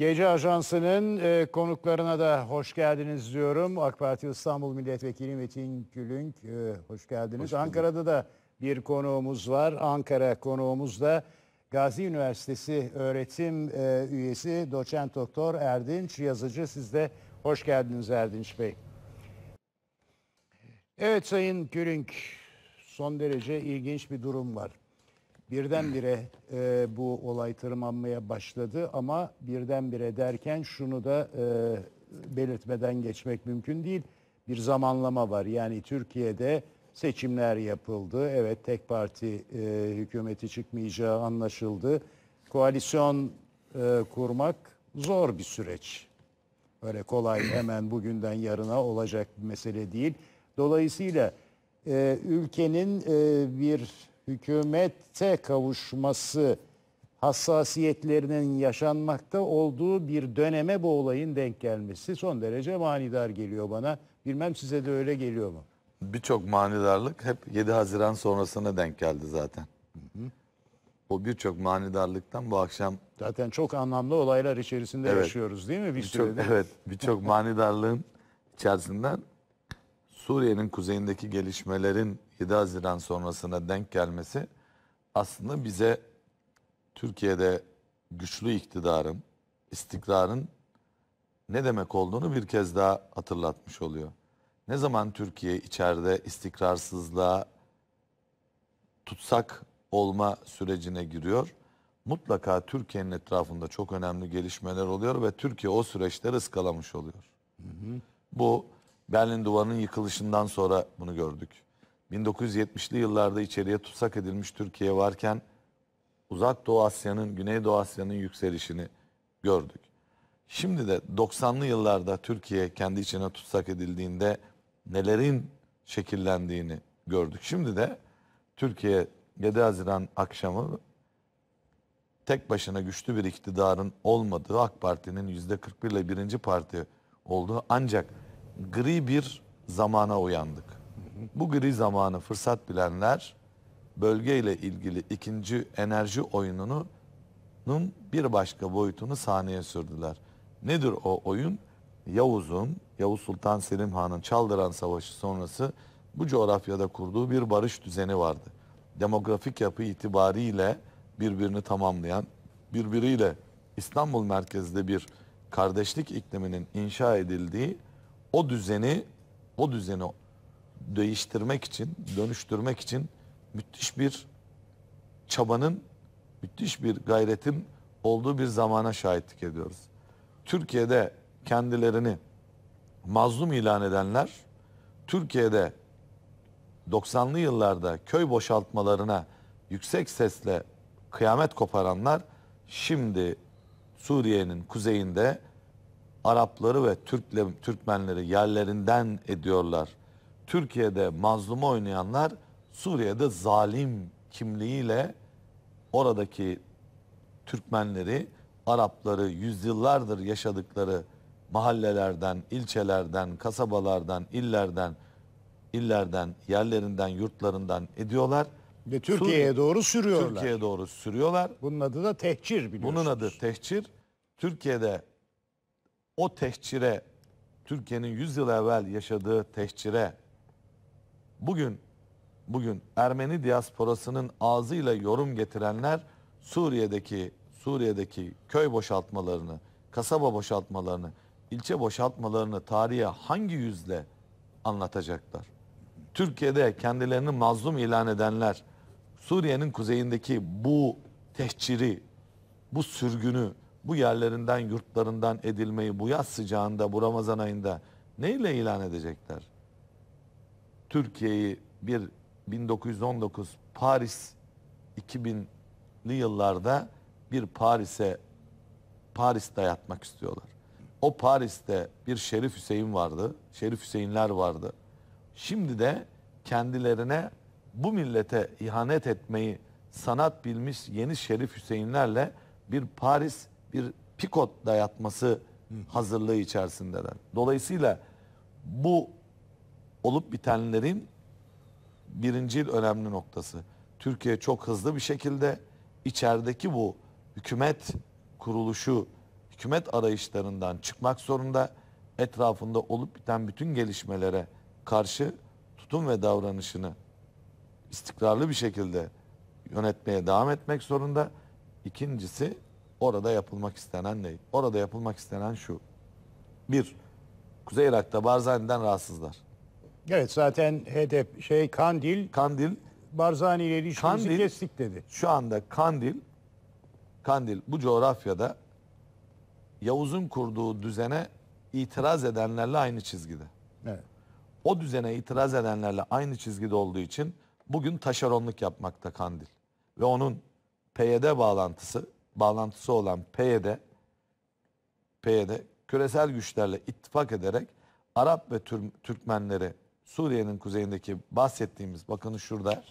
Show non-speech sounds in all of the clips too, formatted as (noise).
Gece Ajansı'nın e, konuklarına da hoş geldiniz diyorum. AK Parti İstanbul Milletvekili Metin Gülünk e, hoş geldiniz. Hoş Ankara'da da bir konuğumuz var. Ankara konuğumuz da Gazi Üniversitesi öğretim e, üyesi doçent doktor Erdinç Yazıcı. Siz de hoş geldiniz Erdinç Bey. Evet Sayın Gülünk son derece ilginç bir durum var birdenbire e, bu olay tırmanmaya başladı ama birdenbire derken şunu da e, belirtmeden geçmek mümkün değil. Bir zamanlama var. Yani Türkiye'de seçimler yapıldı. Evet tek parti e, hükümeti çıkmayacağı anlaşıldı. Koalisyon e, kurmak zor bir süreç. Öyle kolay (clears throat) hemen bugünden yarına olacak bir mesele değil. Dolayısıyla e, ülkenin e, bir hükümette kavuşması hassasiyetlerinin yaşanmakta olduğu bir döneme bu olayın denk gelmesi son derece manidar geliyor bana. Bilmem size de öyle geliyor mu? Birçok manidarlık hep 7 Haziran sonrasına denk geldi zaten. Hı hı. O birçok manidarlıktan bu akşam... Zaten çok anlamlı olaylar içerisinde evet, yaşıyoruz değil mi bir, bir Çok, evet, birçok manidarlığın içerisinden Suriye'nin kuzeyindeki gelişmelerin 7 Haziran sonrasına denk gelmesi aslında bize Türkiye'de güçlü iktidarın, istikrarın ne demek olduğunu bir kez daha hatırlatmış oluyor. Ne zaman Türkiye içeride istikrarsızlığa tutsak olma sürecine giriyor, mutlaka Türkiye'nin etrafında çok önemli gelişmeler oluyor ve Türkiye o süreçte ıskalamış oluyor. Hı hı. Bu Berlin Duvarı'nın yıkılışından sonra bunu gördük. 1970'li yıllarda içeriye tutsak edilmiş Türkiye varken Uzak Doğu Asya'nın, Güneydoğu Asya'nın yükselişini gördük. Şimdi de 90'lı yıllarda Türkiye kendi içine tutsak edildiğinde nelerin şekillendiğini gördük. Şimdi de Türkiye 7 Haziran akşamı tek başına güçlü bir iktidarın olmadığı AK Parti'nin %41 ile birinci parti olduğu ancak gri bir zamana uyandık bu gri zamanı fırsat bilenler bölgeyle ilgili ikinci enerji oyununun bir başka boyutunu sahneye sürdüler. Nedir o oyun? Yavuz'un, Yavuz Sultan Selim Han'ın Çaldıran Savaşı sonrası bu coğrafyada kurduğu bir barış düzeni vardı. Demografik yapı itibariyle birbirini tamamlayan, birbiriyle İstanbul merkezde bir kardeşlik ikliminin inşa edildiği o düzeni, o düzeni değiştirmek için, dönüştürmek için müthiş bir çabanın, müthiş bir gayretin olduğu bir zamana şahitlik ediyoruz. Türkiye'de kendilerini mazlum ilan edenler, Türkiye'de 90'lı yıllarda köy boşaltmalarına yüksek sesle kıyamet koparanlar, şimdi Suriye'nin kuzeyinde Arapları ve Türkle, Türkmenleri yerlerinden ediyorlar. Türkiye'de mazlumu oynayanlar Suriye'de zalim kimliğiyle oradaki Türkmenleri, Arapları yüzyıllardır yaşadıkları mahallelerden, ilçelerden, kasabalardan, illerden, illerden, yerlerinden, yurtlarından ediyorlar. Ve Türkiye'ye doğru sürüyorlar. Türkiye'ye doğru sürüyorlar. Bunun adı da tehcir biliyorsunuz. Bunun adı tehcir. Türkiye'de o tehcire, Türkiye'nin 100 yıl evvel yaşadığı tehcire Bugün bugün Ermeni diasporasının ağzıyla yorum getirenler Suriye'deki Suriye'deki köy boşaltmalarını, kasaba boşaltmalarını, ilçe boşaltmalarını tarihe hangi yüzle anlatacaklar? Türkiye'de kendilerini mazlum ilan edenler Suriye'nin kuzeyindeki bu tehciri, bu sürgünü, bu yerlerinden, yurtlarından edilmeyi bu yaz sıcağında, bu Ramazan ayında neyle ilan edecekler? Türkiye'yi bir 1919 Paris 2000'li yıllarda bir Paris'e Paris dayatmak istiyorlar. O Paris'te bir Şerif Hüseyin vardı. Şerif Hüseyinler vardı. Şimdi de kendilerine bu millete ihanet etmeyi sanat bilmiş yeni Şerif Hüseyinlerle bir Paris bir pikot dayatması hazırlığı içerisindeler. Dolayısıyla bu olup bitenlerin birincil önemli noktası. Türkiye çok hızlı bir şekilde içerideki bu hükümet kuruluşu, hükümet arayışlarından çıkmak zorunda etrafında olup biten bütün gelişmelere karşı tutum ve davranışını istikrarlı bir şekilde yönetmeye devam etmek zorunda. İkincisi orada yapılmak istenen ne? Orada yapılmak istenen şu. Bir, Kuzey Irak'ta Barzani'den rahatsızlar. Evet zaten hedef şey Kandil Kandil Barzani ile ilişkimizi kestik dedi. şu anda Kandil, Kandil bu coğrafyada Yavuz'un kurduğu düzene itiraz edenlerle aynı çizgide. Evet. O düzene itiraz edenlerle aynı çizgide olduğu için bugün taşeronluk yapmakta Kandil. Ve onun PYD bağlantısı, bağlantısı olan PYD, PYD küresel güçlerle ittifak ederek Arap ve Tür- Türkmenleri Suriye'nin kuzeyindeki bahsettiğimiz bakın şurada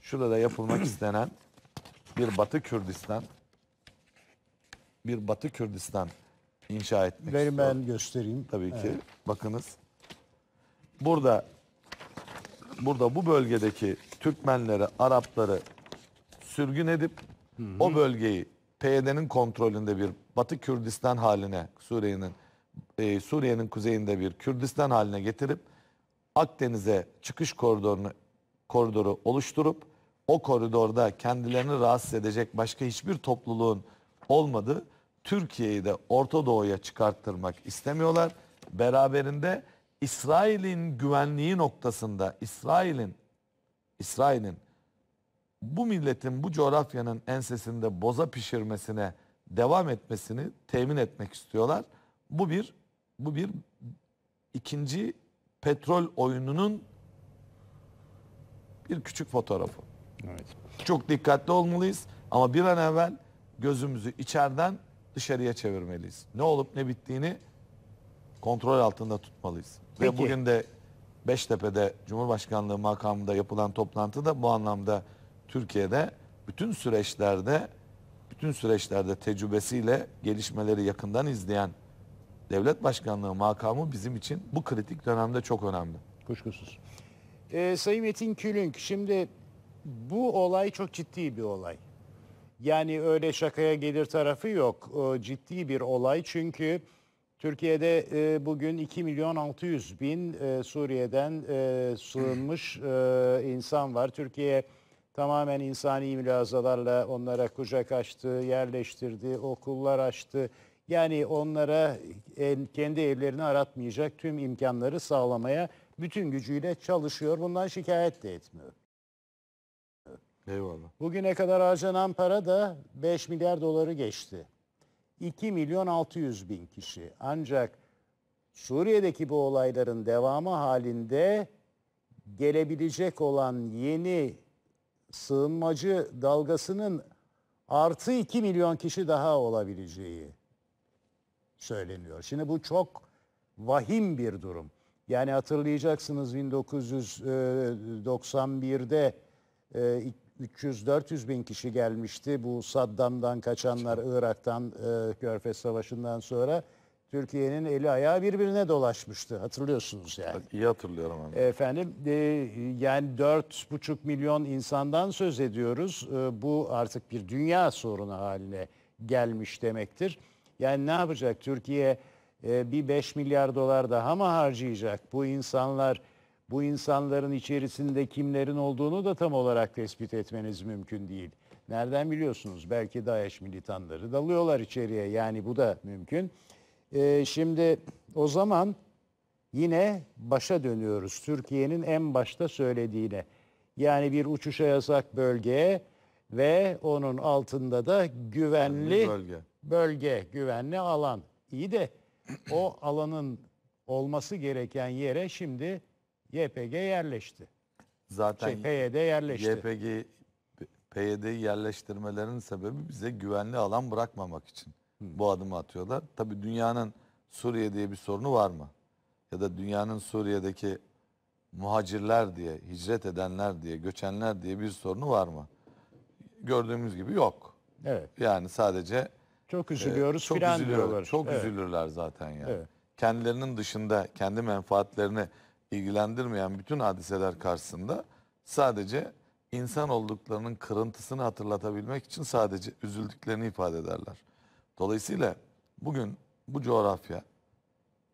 şurada yapılmak (clears throat) istenen bir Batı Kürdistan bir Batı Kürdistan inşa etmek Verin istiyor. ben göstereyim. Tabii evet. ki. Bakınız. Burada burada bu bölgedeki Türkmenleri, Arapları sürgün edip hı hı. o bölgeyi PYD'nin kontrolünde bir Batı Kürdistan haline Suriye'nin e, Suriye'nin kuzeyinde bir Kürdistan haline getirip Akdeniz'e çıkış koridorunu koridoru oluşturup o koridorda kendilerini rahatsız edecek başka hiçbir topluluğun olmadığı Türkiye'yi de Orta Doğu'ya çıkarttırmak istemiyorlar. Beraberinde İsrail'in güvenliği noktasında İsrail'in İsrail'in bu milletin bu coğrafyanın ensesinde boza pişirmesine devam etmesini temin etmek istiyorlar. Bu bir bu bir ikinci petrol oyununun bir küçük fotoğrafı. Evet. Çok dikkatli olmalıyız ama bir an evvel gözümüzü içeriden dışarıya çevirmeliyiz. Ne olup ne bittiğini kontrol altında tutmalıyız. Peki. Ve bugün de Beştepe'de Cumhurbaşkanlığı makamında yapılan toplantıda bu anlamda Türkiye'de bütün süreçlerde bütün süreçlerde tecrübesiyle gelişmeleri yakından izleyen devlet başkanlığı makamı bizim için bu kritik dönemde çok önemli. Kuşkusuz. Ee, Sayın Metin Külünk şimdi bu olay çok ciddi bir olay. Yani öyle şakaya gelir tarafı yok. Ee, ciddi bir olay çünkü Türkiye'de e, bugün 2 milyon 600 bin e, Suriye'den e, sığınmış e, insan var. Türkiye tamamen insani mülazalarla onlara kucak açtı, yerleştirdi, okullar açtı yani onlara kendi evlerini aratmayacak tüm imkanları sağlamaya bütün gücüyle çalışıyor. Bundan şikayet de etmiyor. Eyvallah. Bugüne kadar harcanan para da 5 milyar doları geçti. 2 milyon 600 bin kişi. Ancak Suriye'deki bu olayların devamı halinde gelebilecek olan yeni sığınmacı dalgasının artı 2 milyon kişi daha olabileceği söyleniyor. Şimdi bu çok vahim bir durum. Yani hatırlayacaksınız 1991'de e, 300-400 e, bin kişi gelmişti. Bu Saddam'dan kaçanlar Irak'tan e, Körfez Savaşı'ndan sonra Türkiye'nin eli ayağı birbirine dolaşmıştı. Hatırlıyorsunuz yani. İyi hatırlıyorum. Abi. Efendim e, yani 4,5 milyon insandan söz ediyoruz. E, bu artık bir dünya sorunu haline gelmiş demektir. Yani ne yapacak Türkiye e, bir 5 milyar dolar daha mı harcayacak? Bu insanlar bu insanların içerisinde kimlerin olduğunu da tam olarak tespit etmeniz mümkün değil. Nereden biliyorsunuz? Belki DAEŞ militanları dalıyorlar içeriye. Yani bu da mümkün. E, şimdi o zaman yine başa dönüyoruz. Türkiye'nin en başta söylediğine. Yani bir uçuşa yasak bölgeye ve onun altında da güvenli bölge bölge, güvenli alan. İyi de o alanın olması gereken yere şimdi YPG yerleşti. Zaten şey, PYD yerleşti. YPG PYD yerleştirmelerinin sebebi bize güvenli alan bırakmamak için hmm. bu adımı atıyorlar. Tabi dünyanın Suriye diye bir sorunu var mı? Ya da dünyanın Suriye'deki muhacirler diye, hicret edenler diye, göçenler diye bir sorunu var mı? Gördüğümüz gibi yok. Evet. Yani sadece çok ee, üzülüyoruz çok filan diyorlar. Çok evet. üzülürler zaten yani. Evet. Kendilerinin dışında kendi menfaatlerini ilgilendirmeyen bütün hadiseler karşısında sadece insan olduklarının kırıntısını hatırlatabilmek için sadece üzüldüklerini ifade ederler. Dolayısıyla bugün bu coğrafya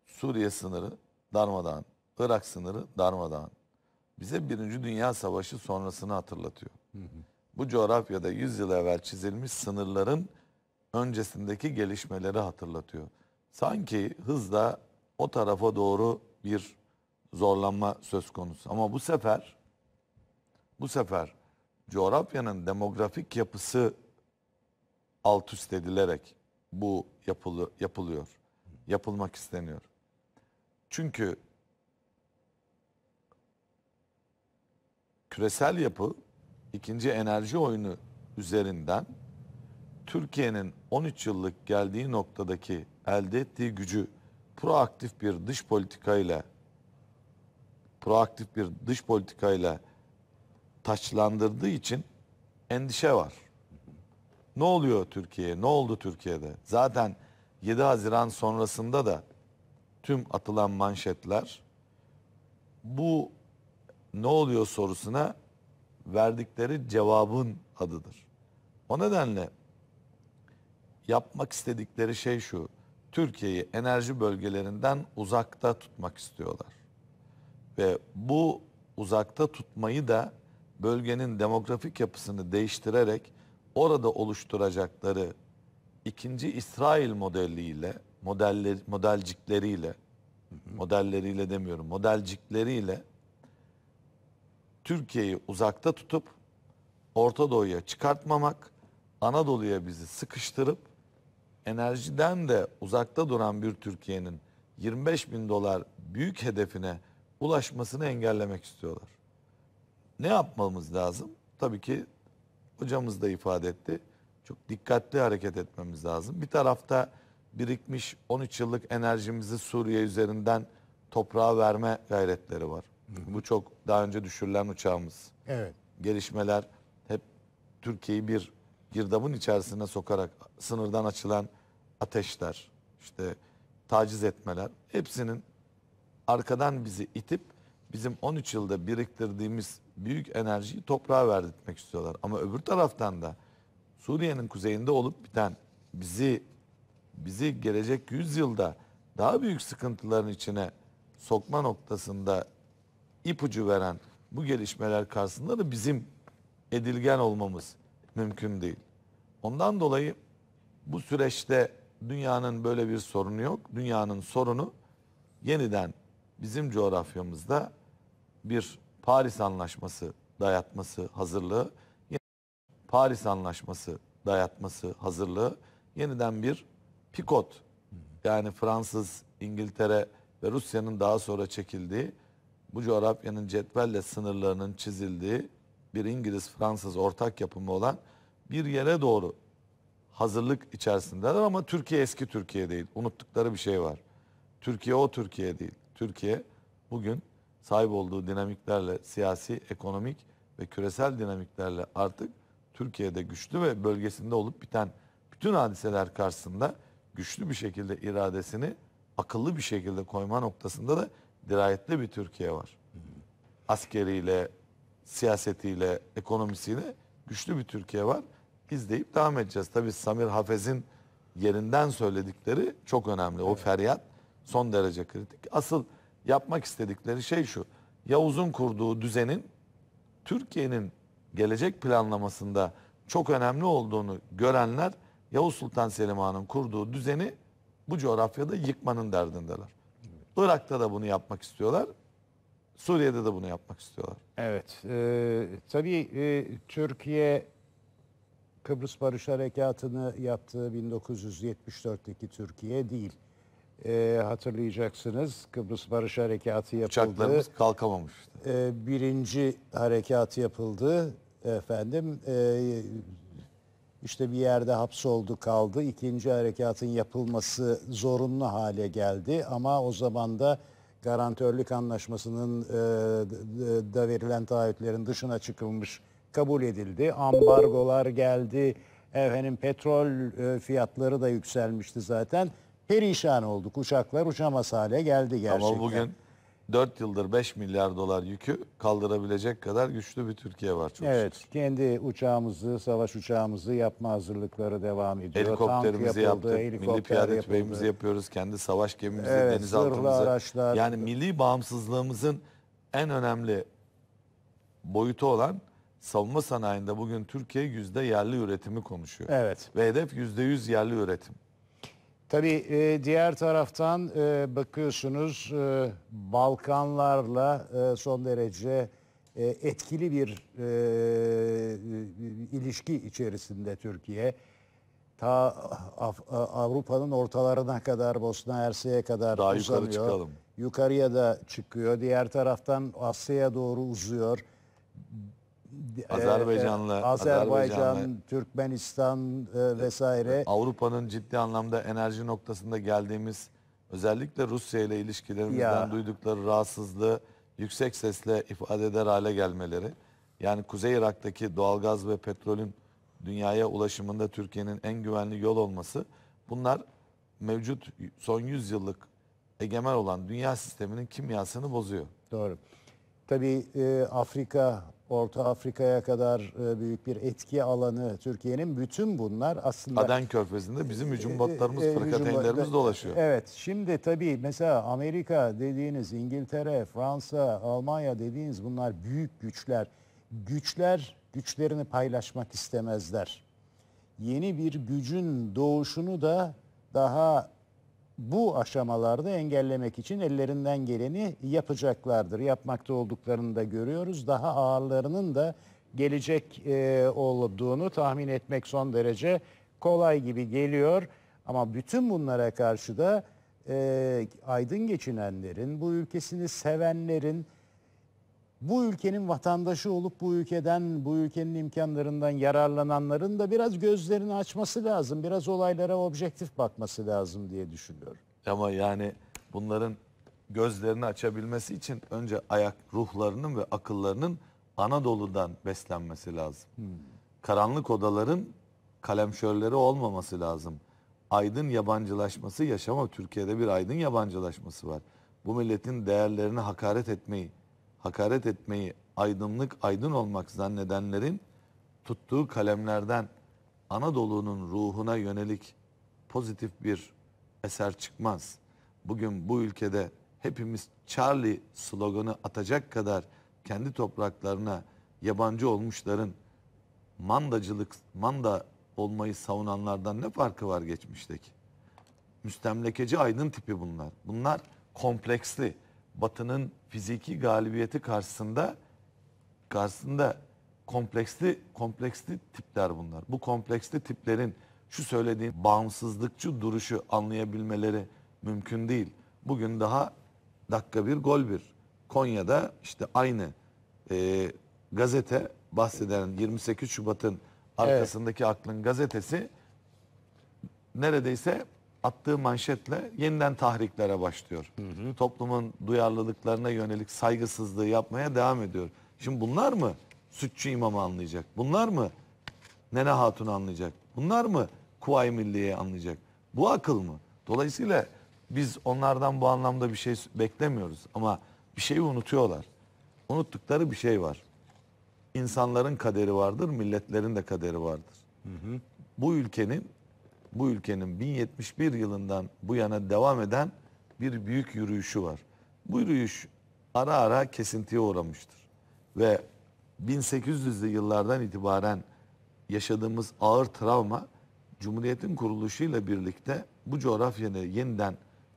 Suriye sınırı darmadağın, Irak sınırı darmadağın. Bize Birinci Dünya Savaşı sonrasını hatırlatıyor. Hı hı. Bu coğrafyada 100 yıl evvel çizilmiş sınırların öncesindeki gelişmeleri hatırlatıyor. Sanki hızla o tarafa doğru bir zorlanma söz konusu. Ama bu sefer bu sefer coğrafyanın demografik yapısı alt üst edilerek bu yapılı, yapılıyor. Yapılmak isteniyor. Çünkü küresel yapı ikinci enerji oyunu üzerinden Türkiye'nin 13 yıllık geldiği noktadaki elde ettiği gücü proaktif bir dış politikayla proaktif bir dış politikayla taçlandırdığı için endişe var. Ne oluyor Türkiye? Ne oldu Türkiye'de? Zaten 7 Haziran sonrasında da tüm atılan manşetler bu ne oluyor sorusuna verdikleri cevabın adıdır. O nedenle yapmak istedikleri şey şu. Türkiye'yi enerji bölgelerinden uzakta tutmak istiyorlar. Ve bu uzakta tutmayı da bölgenin demografik yapısını değiştirerek orada oluşturacakları ikinci İsrail modeliyle, modeller, modelcikleriyle, modelleriyle demiyorum, modelcikleriyle Türkiye'yi uzakta tutup Orta Doğu'ya çıkartmamak, Anadolu'ya bizi sıkıştırıp enerjiden de uzakta duran bir Türkiye'nin 25 bin dolar büyük hedefine ulaşmasını engellemek istiyorlar. Ne yapmamız lazım? Tabii ki hocamız da ifade etti. Çok dikkatli hareket etmemiz lazım. Bir tarafta birikmiş 13 yıllık enerjimizi Suriye üzerinden toprağa verme gayretleri var. Bu çok daha önce düşürülen uçağımız. Evet. Gelişmeler hep Türkiye'yi bir girdabın içerisine sokarak sınırdan açılan ateşler, işte taciz etmeler hepsinin arkadan bizi itip bizim 13 yılda biriktirdiğimiz büyük enerjiyi toprağa verdirtmek istiyorlar. Ama öbür taraftan da Suriye'nin kuzeyinde olup biten bizi bizi gelecek yüzyılda daha büyük sıkıntıların içine sokma noktasında ipucu veren bu gelişmeler karşısında da bizim edilgen olmamız mümkün değil. Ondan dolayı bu süreçte dünyanın böyle bir sorunu yok. Dünyanın sorunu yeniden bizim coğrafyamızda bir Paris Anlaşması dayatması hazırlığı, Paris Anlaşması dayatması hazırlığı, yeniden bir Picot, yani Fransız, İngiltere ve Rusya'nın daha sonra çekildiği bu coğrafyanın cetvelle sınırlarının çizildiği bir İngiliz-Fransız ortak yapımı olan bir yere doğru hazırlık içerisinde ama Türkiye eski Türkiye değil. Unuttukları bir şey var. Türkiye o Türkiye değil. Türkiye bugün sahip olduğu dinamiklerle siyasi, ekonomik ve küresel dinamiklerle artık Türkiye'de güçlü ve bölgesinde olup biten bütün hadiseler karşısında güçlü bir şekilde iradesini akıllı bir şekilde koyma noktasında da dirayetli bir Türkiye var. Askeriyle, siyasetiyle, ekonomisiyle güçlü bir Türkiye var. İzleyip devam edeceğiz. Tabii Samir Hafez'in yerinden söyledikleri çok önemli. O feryat son derece kritik. Asıl yapmak istedikleri şey şu. Yavuz'un kurduğu düzenin Türkiye'nin gelecek planlamasında çok önemli olduğunu görenler Yavuz Sultan Selim Han'ın kurduğu düzeni bu coğrafyada yıkmanın derdindeler. Irak'ta da bunu yapmak istiyorlar. Suriye'de de bunu yapmak istiyorlar. Evet. E, tabii e, Türkiye Kıbrıs Barış Harekatı'nı yaptığı 1974'teki Türkiye değil. E, hatırlayacaksınız Kıbrıs Barış Harekatı yapıldı. Uçaklarımız kalkamamış. E, birinci harekat yapıldı efendim. E, işte bir yerde hapsoldu kaldı. İkinci harekatın yapılması zorunlu hale geldi ama o zaman da garantörlük anlaşmasının e, e, da verilen taahhütlerin dışına çıkılmış kabul edildi. Ambargolar geldi. Efendim petrol e, fiyatları da yükselmişti zaten. Perişan olduk. Uçaklar uçamaz hale geldi gerçekten. Ama bugün 4 yıldır 5 milyar dolar yükü kaldırabilecek kadar güçlü bir Türkiye var. Çok evet, şükür. kendi uçağımızı, savaş uçağımızı yapma hazırlıkları devam ediyor. Helikopterimizi yapıldı, yaptık, helikopter milli piyade tüfeğimizi yapıyoruz, kendi savaş gemimizi, evet, denizaltımızı. Araçlar. Yani milli bağımsızlığımızın en önemli boyutu olan savunma sanayinde bugün Türkiye yüzde yerli üretimi konuşuyor. Evet. Ve hedef yüzde yüz yerli üretim. Tabii e, diğer taraftan e, bakıyorsunuz e, Balkanlarla e, son derece e, etkili bir e, e ilişki içerisinde Türkiye. Ta Avrupa'nın ortalarına kadar, Bosna Hersek'e kadar Daha uzanıyor. yukarı çıkalım. Yukarıya da çıkıyor. Diğer taraftan Asya'ya doğru uzuyor. Ee, Azerbaycan'la, e, Azerbaycan, Azerbaycan'la, Türkmenistan e, vesaire. Avrupa'nın ciddi anlamda enerji noktasında geldiğimiz özellikle Rusya ile ilişkilerimizden duydukları rahatsızlığı yüksek sesle ifade eder hale gelmeleri. Yani Kuzey Irak'taki doğalgaz ve petrolün dünyaya ulaşımında Türkiye'nin en güvenli yol olması bunlar mevcut son 100 yıllık egemen olan dünya sisteminin kimyasını bozuyor. Doğru. Tabii e, Afrika Orta Afrika'ya kadar e, büyük bir etki alanı Türkiye'nin bütün bunlar aslında... Aden Körfezi'nde bizim hücum e, e, batlarımız, fırkateynlerimiz dolaşıyor. Evet, şimdi tabii mesela Amerika dediğiniz, İngiltere, Fransa, Almanya dediğiniz bunlar büyük güçler. Güçler güçlerini paylaşmak istemezler. Yeni bir gücün doğuşunu da daha bu aşamalarda engellemek için ellerinden geleni yapacaklardır. Yapmakta olduklarını da görüyoruz. Daha ağırlarının da gelecek e, olduğunu tahmin etmek son derece kolay gibi geliyor. Ama bütün bunlara karşı da e, aydın geçinenlerin, bu ülkesini sevenlerin bu ülkenin vatandaşı olup bu ülkeden, bu ülkenin imkanlarından yararlananların da biraz gözlerini açması lazım. Biraz olaylara objektif bakması lazım diye düşünüyorum. Ama yani bunların gözlerini açabilmesi için önce ayak ruhlarının ve akıllarının Anadolu'dan beslenmesi lazım. Hmm. Karanlık odaların kalemşörleri olmaması lazım. Aydın yabancılaşması yaşama Türkiye'de bir aydın yabancılaşması var. Bu milletin değerlerini hakaret etmeyi hakaret etmeyi aydınlık aydın olmak zannedenlerin tuttuğu kalemlerden Anadolu'nun ruhuna yönelik pozitif bir eser çıkmaz. Bugün bu ülkede hepimiz Charlie sloganı atacak kadar kendi topraklarına yabancı olmuşların mandacılık, manda olmayı savunanlardan ne farkı var geçmişteki? Müstemlekeci aydın tipi bunlar. Bunlar kompleksli. Batı'nın fiziki galibiyeti karşısında karşısında kompleksli kompleksli tipler bunlar. Bu kompleksli tiplerin şu söylediğin bağımsızlıkçı duruşu anlayabilmeleri mümkün değil. Bugün daha dakika bir gol bir. Konya'da işte aynı e, gazete bahseden 28 Şubat'ın arkasındaki evet. aklın gazetesi neredeyse attığı manşetle yeniden tahriklere başlıyor. Hı hı. Toplumun duyarlılıklarına yönelik saygısızlığı yapmaya devam ediyor. Şimdi bunlar mı Sütçü İmam'ı anlayacak? Bunlar mı Nene Hatun'u anlayacak? Bunlar mı Kuvayi Milliye'yi anlayacak? Bu akıl mı? Dolayısıyla biz onlardan bu anlamda bir şey beklemiyoruz. Ama bir şeyi unutuyorlar. Unuttukları bir şey var. İnsanların kaderi vardır, milletlerin de kaderi vardır. Hı hı. Bu ülkenin bu ülkenin 1071 yılından bu yana devam eden bir büyük yürüyüşü var. Bu yürüyüş ara ara kesintiye uğramıştır. Ve 1800'lü yıllardan itibaren yaşadığımız ağır travma Cumhuriyet'in kuruluşuyla birlikte bu coğrafyada yeniden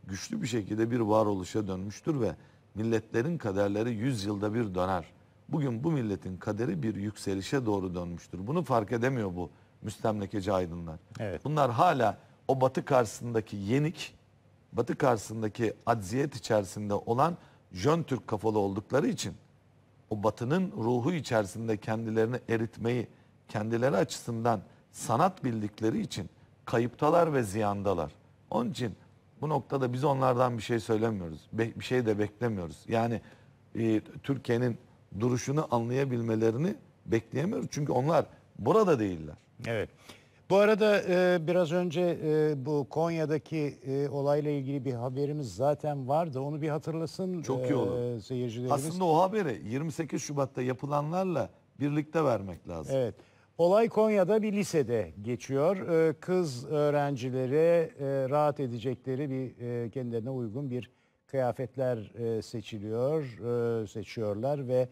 güçlü bir şekilde bir varoluşa dönmüştür ve milletlerin kaderleri 100 yılda bir döner. Bugün bu milletin kaderi bir yükselişe doğru dönmüştür. Bunu fark edemiyor bu müstemlekeci aydınlar. Evet. Bunlar hala o batı karşısındaki yenik, batı karşısındaki acziyet içerisinde olan Jön Türk kafalı oldukları için o batının ruhu içerisinde kendilerini eritmeyi kendileri açısından sanat bildikleri için kayıptalar ve ziyandalar. Onun için bu noktada biz onlardan bir şey söylemiyoruz. Be bir şey de beklemiyoruz. Yani e, Türkiye'nin duruşunu anlayabilmelerini bekleyemiyoruz. Çünkü onlar burada değiller. Evet. Bu arada e, biraz önce e, bu Konya'daki e, olayla ilgili bir haberimiz zaten vardı. Onu bir hatırlasın Çok e, iyi olur. e, seyircilerimiz. Aslında o haberi 28 Şubat'ta yapılanlarla birlikte vermek lazım. Evet. Olay Konya'da bir lisede geçiyor. E, kız öğrencilere e, rahat edecekleri bir e, kendilerine uygun bir kıyafetler e, seçiliyor, e, seçiyorlar ve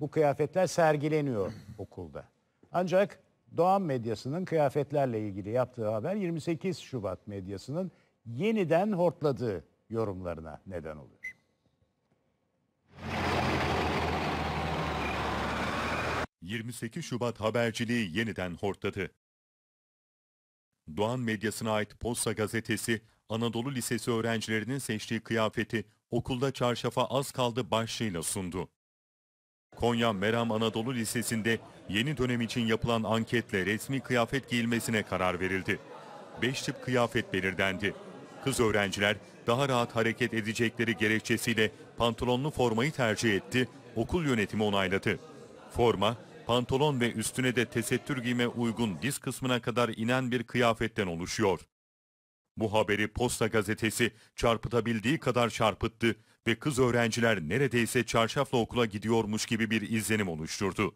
bu kıyafetler sergileniyor okulda. Ancak Doğan medyasının kıyafetlerle ilgili yaptığı haber 28 Şubat medyasının yeniden hortladığı yorumlarına neden oluyor. ...28 Şubat haberciliği yeniden hortladı. Doğan medyasına ait Posta gazetesi, Anadolu Lisesi öğrencilerinin seçtiği kıyafeti okulda çarşafa az kaldı başlığıyla sundu. Konya Meram Anadolu Lisesi'nde yeni dönem için yapılan anketle resmi kıyafet giyilmesine karar verildi. Beş tip kıyafet belirlendi. Kız öğrenciler daha rahat hareket edecekleri gerekçesiyle pantolonlu formayı tercih etti, okul yönetimi onayladı. Forma, pantolon ve üstüne de tesettür giyme uygun diz kısmına kadar inen bir kıyafetten oluşuyor. Bu haberi Posta Gazetesi çarpıtabildiği kadar çarpıttı ve kız öğrenciler neredeyse çarşafla okula gidiyormuş gibi bir izlenim oluşturdu.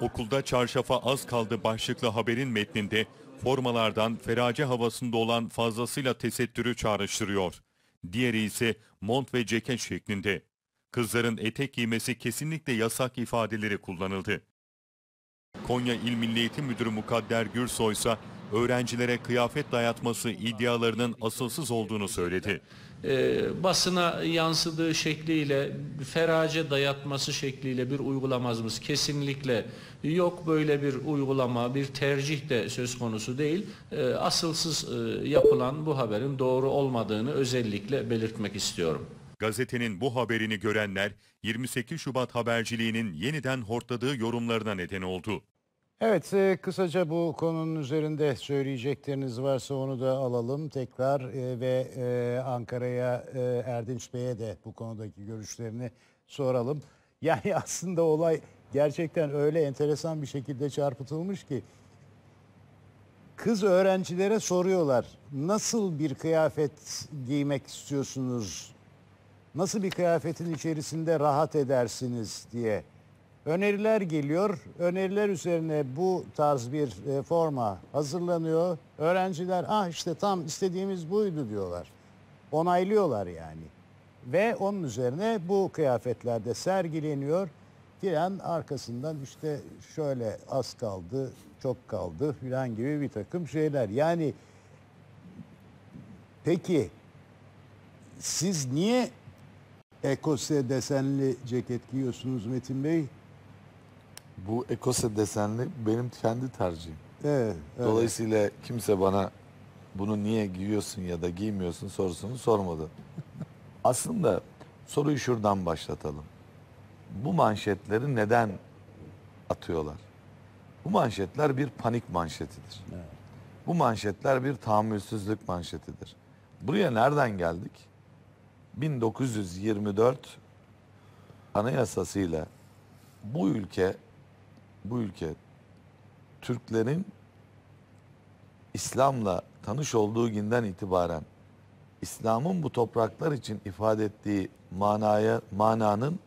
Okulda çarşafa az kaldı başlıklı haberin metninde formalardan ferace havasında olan fazlasıyla tesettürü çağrıştırıyor. Diğeri ise mont ve ceket şeklinde. Kızların etek giymesi kesinlikle yasak ifadeleri kullanıldı. Konya İl Milli Eğitim Müdürü Mukadder Gürsoy ise öğrencilere kıyafet dayatması iddialarının asılsız olduğunu söyledi e, basına yansıdığı şekliyle ferace dayatması şekliyle bir uygulamamız kesinlikle yok böyle bir uygulama bir tercih de söz konusu değil e, asılsız e, yapılan bu haberin doğru olmadığını özellikle belirtmek istiyorum. Gazetenin bu haberini görenler 28 Şubat haberciliğinin yeniden hortladığı yorumlarına neden oldu. Evet e, kısaca bu konunun üzerinde söyleyecekleriniz varsa onu da alalım tekrar e, ve e, Ankara'ya e, Erdinç Bey'e de bu konudaki görüşlerini soralım. (laughs) Yani aslında olay gerçekten öyle enteresan bir şekilde çarpıtılmış ki kız öğrencilere soruyorlar nasıl bir kıyafet giymek istiyorsunuz? Nasıl bir kıyafetin içerisinde rahat edersiniz diye. Öneriler geliyor. Öneriler üzerine bu tarz bir e, forma hazırlanıyor. Öğrenciler ah işte tam istediğimiz buydu diyorlar. Onaylıyorlar yani. Ve onun üzerine bu kıyafetlerde sergileniyor. Filan arkasından işte şöyle az kaldı, çok kaldı filan gibi bir takım şeyler. Yani peki siz niye ekose desenli ceket giyiyorsunuz Metin Bey? bu ekose desenli benim kendi tercihim. Evet, evet. Dolayısıyla kimse bana bunu niye giyiyorsun ya da giymiyorsun sorusunu sormadı. (laughs) Aslında soruyu şuradan başlatalım. Bu manşetleri neden atıyorlar? Bu manşetler bir panik manşetidir. Evet. Bu manşetler bir tahammülsüzlük manşetidir. Buraya nereden geldik? 1924 anayasasıyla bu ülke bu ülke Türklerin İslam'la tanış olduğu günden itibaren İslam'ın bu topraklar için ifade ettiği manaya mananın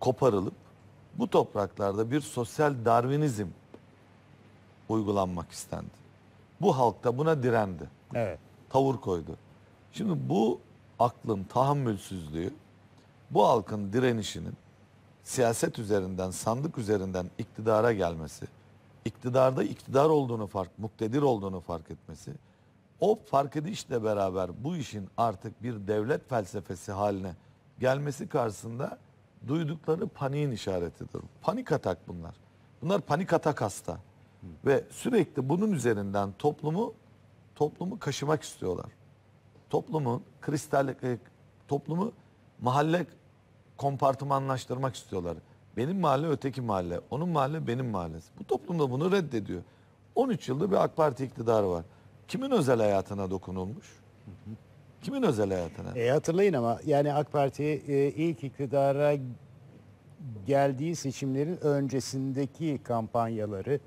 koparılıp bu topraklarda bir sosyal darvinizm uygulanmak istendi. Bu halkta buna direndi. Evet. Tavır koydu. Şimdi bu aklın tahammülsüzlüğü bu halkın direnişinin siyaset üzerinden, sandık üzerinden iktidara gelmesi, iktidarda iktidar olduğunu fark, muktedir olduğunu fark etmesi, o fark edişle beraber bu işin artık bir devlet felsefesi haline gelmesi karşısında duydukları paniğin işaretidir. Panik atak bunlar. Bunlar panik atak hasta. Ve sürekli bunun üzerinden toplumu toplumu kaşımak istiyorlar. Toplumun kristal e, toplumu mahalle kompartımanlaştırmak istiyorlar. Benim mahalle öteki mahalle, onun mahalle benim mahallesi. Bu toplumda bunu reddediyor. 13 yılda bir AK Parti iktidarı var. Kimin özel hayatına dokunulmuş? Kimin özel hayatına? E, hatırlayın ama yani AK Parti e, ilk iktidara geldiği seçimlerin öncesindeki kampanyaları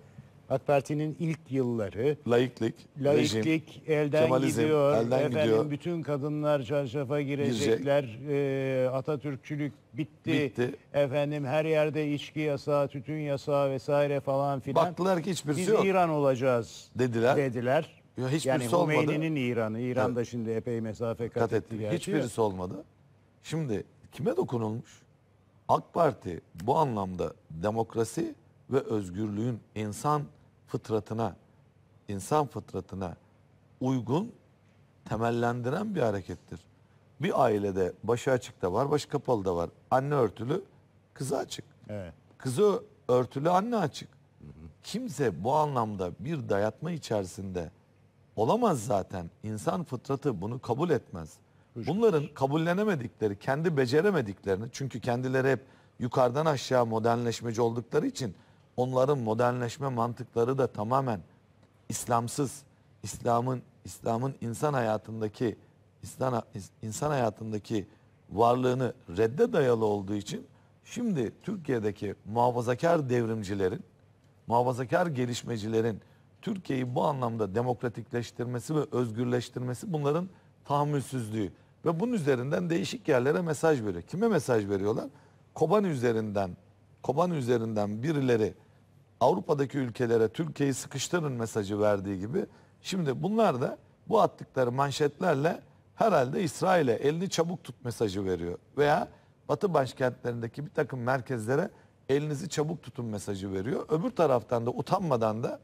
AK Parti'nin ilk yılları laiklik, laiklik rejim, elden Kemalizm, gidiyor. Elden efendim gidiyor. bütün kadınlar çarşafa girecekler. Girecek. E, Atatürkçülük bitti. bitti. Efendim her yerde içki yasağı, tütün yasağı vesaire falan filan. Baktılar ki hiçbirisi Biz yok. Biz İran olacağız dediler. Dediler. Ya hiçbirisi yani Hümeyni'nin İran'ı. İran'da evet. şimdi epey mesafe kat, kat etti. etti. Hiçbirisi yok. olmadı. Şimdi kime dokunulmuş? AK Parti bu anlamda demokrasi ve özgürlüğün insan fıtratına, insan fıtratına uygun temellendiren bir harekettir. Bir ailede başı açık da var, başı kapalı da var. Anne örtülü, kızı açık. Evet. Kızı örtülü, anne açık. Hı hı. Kimse bu anlamda bir dayatma içerisinde olamaz zaten. İnsan fıtratı bunu kabul etmez. Bunların kabullenemedikleri, kendi beceremediklerini çünkü kendileri hep yukarıdan aşağı modernleşmeci oldukları için onların modernleşme mantıkları da tamamen İslamsız, İslam'ın İslam'ın insan hayatındaki İslam, insan hayatındaki varlığını redde dayalı olduğu için şimdi Türkiye'deki muhafazakar devrimcilerin, muhafazakar gelişmecilerin Türkiye'yi bu anlamda demokratikleştirmesi ve özgürleştirmesi bunların tahammülsüzlüğü. Ve bunun üzerinden değişik yerlere mesaj veriyor. Kime mesaj veriyorlar? Koban üzerinden, koban üzerinden birileri Avrupa'daki ülkelere Türkiye'yi sıkıştırın mesajı verdiği gibi şimdi bunlar da bu attıkları manşetlerle herhalde İsrail'e elini çabuk tut mesajı veriyor. Veya Batı başkentlerindeki bir takım merkezlere elinizi çabuk tutun mesajı veriyor. Öbür taraftan da utanmadan da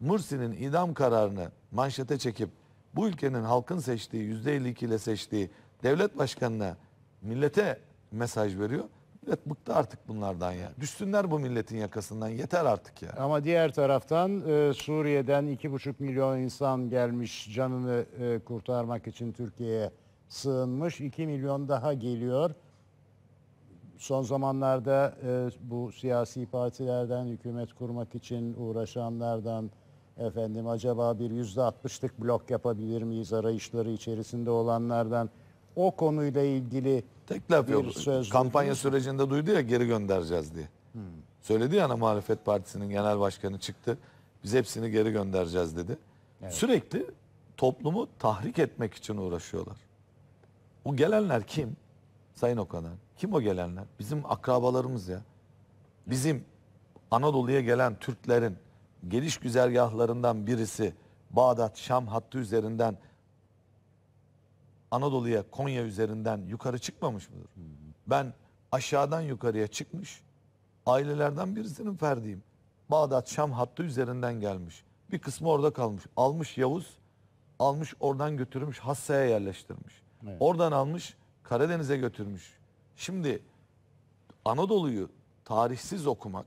Mursi'nin idam kararını manşete çekip bu ülkenin halkın seçtiği %52 ile seçtiği devlet başkanına millete mesaj veriyor. Millet bıktı artık bunlardan ya. Düşsünler bu milletin yakasından yeter artık ya. Ama diğer taraftan e, Suriye'den 2,5 milyon insan gelmiş canını e, kurtarmak için Türkiye'ye sığınmış. 2 milyon daha geliyor. Son zamanlarda e, bu siyasi partilerden hükümet kurmak için uğraşanlardan efendim acaba bir %60'lık blok yapabilir miyiz arayışları içerisinde olanlardan o konuyla ilgili teklaf yok. Kampanya duydunuz. sürecinde duydu ya geri göndereceğiz diye. Hmm. Söyledi ya ana hani muhalefet partisinin genel başkanı çıktı. Biz hepsini geri göndereceğiz dedi. Evet. Sürekli toplumu tahrik etmek için uğraşıyorlar. O gelenler kim? Sayın Okaner. Kim o gelenler? Bizim akrabalarımız ya. Bizim Anadolu'ya gelen Türklerin geliş güzergahlarından birisi Bağdat, Şam hattı üzerinden Anadolu'ya Konya üzerinden yukarı çıkmamış mıdır? Ben aşağıdan yukarıya çıkmış ailelerden birisinin ferdiyim. Bağdat Şam hattı üzerinden gelmiş. Bir kısmı orada kalmış. Almış Yavuz, almış oradan götürmüş Hassa'ya yerleştirmiş. Evet. Oradan almış Karadeniz'e götürmüş. Şimdi Anadolu'yu tarihsiz okumak,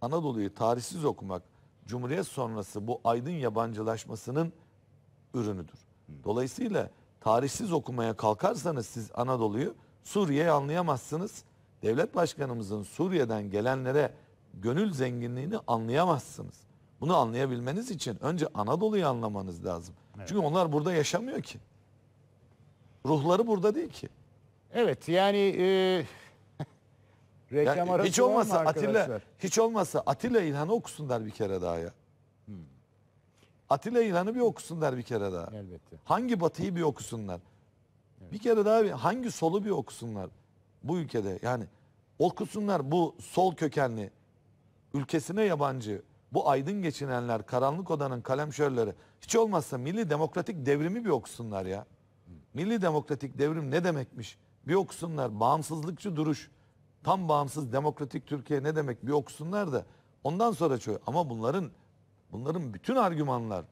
Anadolu'yu tarihsiz okumak Cumhuriyet sonrası bu aydın yabancılaşmasının ürünüdür. Dolayısıyla tarihsiz okumaya kalkarsanız siz Anadolu'yu Suriye'yi anlayamazsınız. Devlet başkanımızın Suriye'den gelenlere gönül zenginliğini anlayamazsınız. Bunu anlayabilmeniz için önce Anadolu'yu anlamanız lazım. Evet. Çünkü onlar burada yaşamıyor ki. Ruhları burada değil ki. Evet yani e, reklam yani, arası hiç olmasa Atilla hiç olmasa Atilla İlhan okusunlar bir kere daha ya. Atilla İlhan'ı bir okusunlar bir kere daha. Elbette. Hangi batıyı bir okusunlar. Evet. Bir kere daha bir, hangi solu bir okusunlar bu ülkede. Yani okusunlar bu sol kökenli ülkesine yabancı bu aydın geçinenler karanlık odanın kalemşörleri hiç olmazsa milli demokratik devrimi bir okusunlar ya. Milli demokratik devrim ne demekmiş? Bir okusunlar. Bağımsızlıkçı duruş. Tam bağımsız demokratik Türkiye ne demek? Bir okusunlar da ondan sonra çoğu. Ama bunların Bunların bütün argümanlar,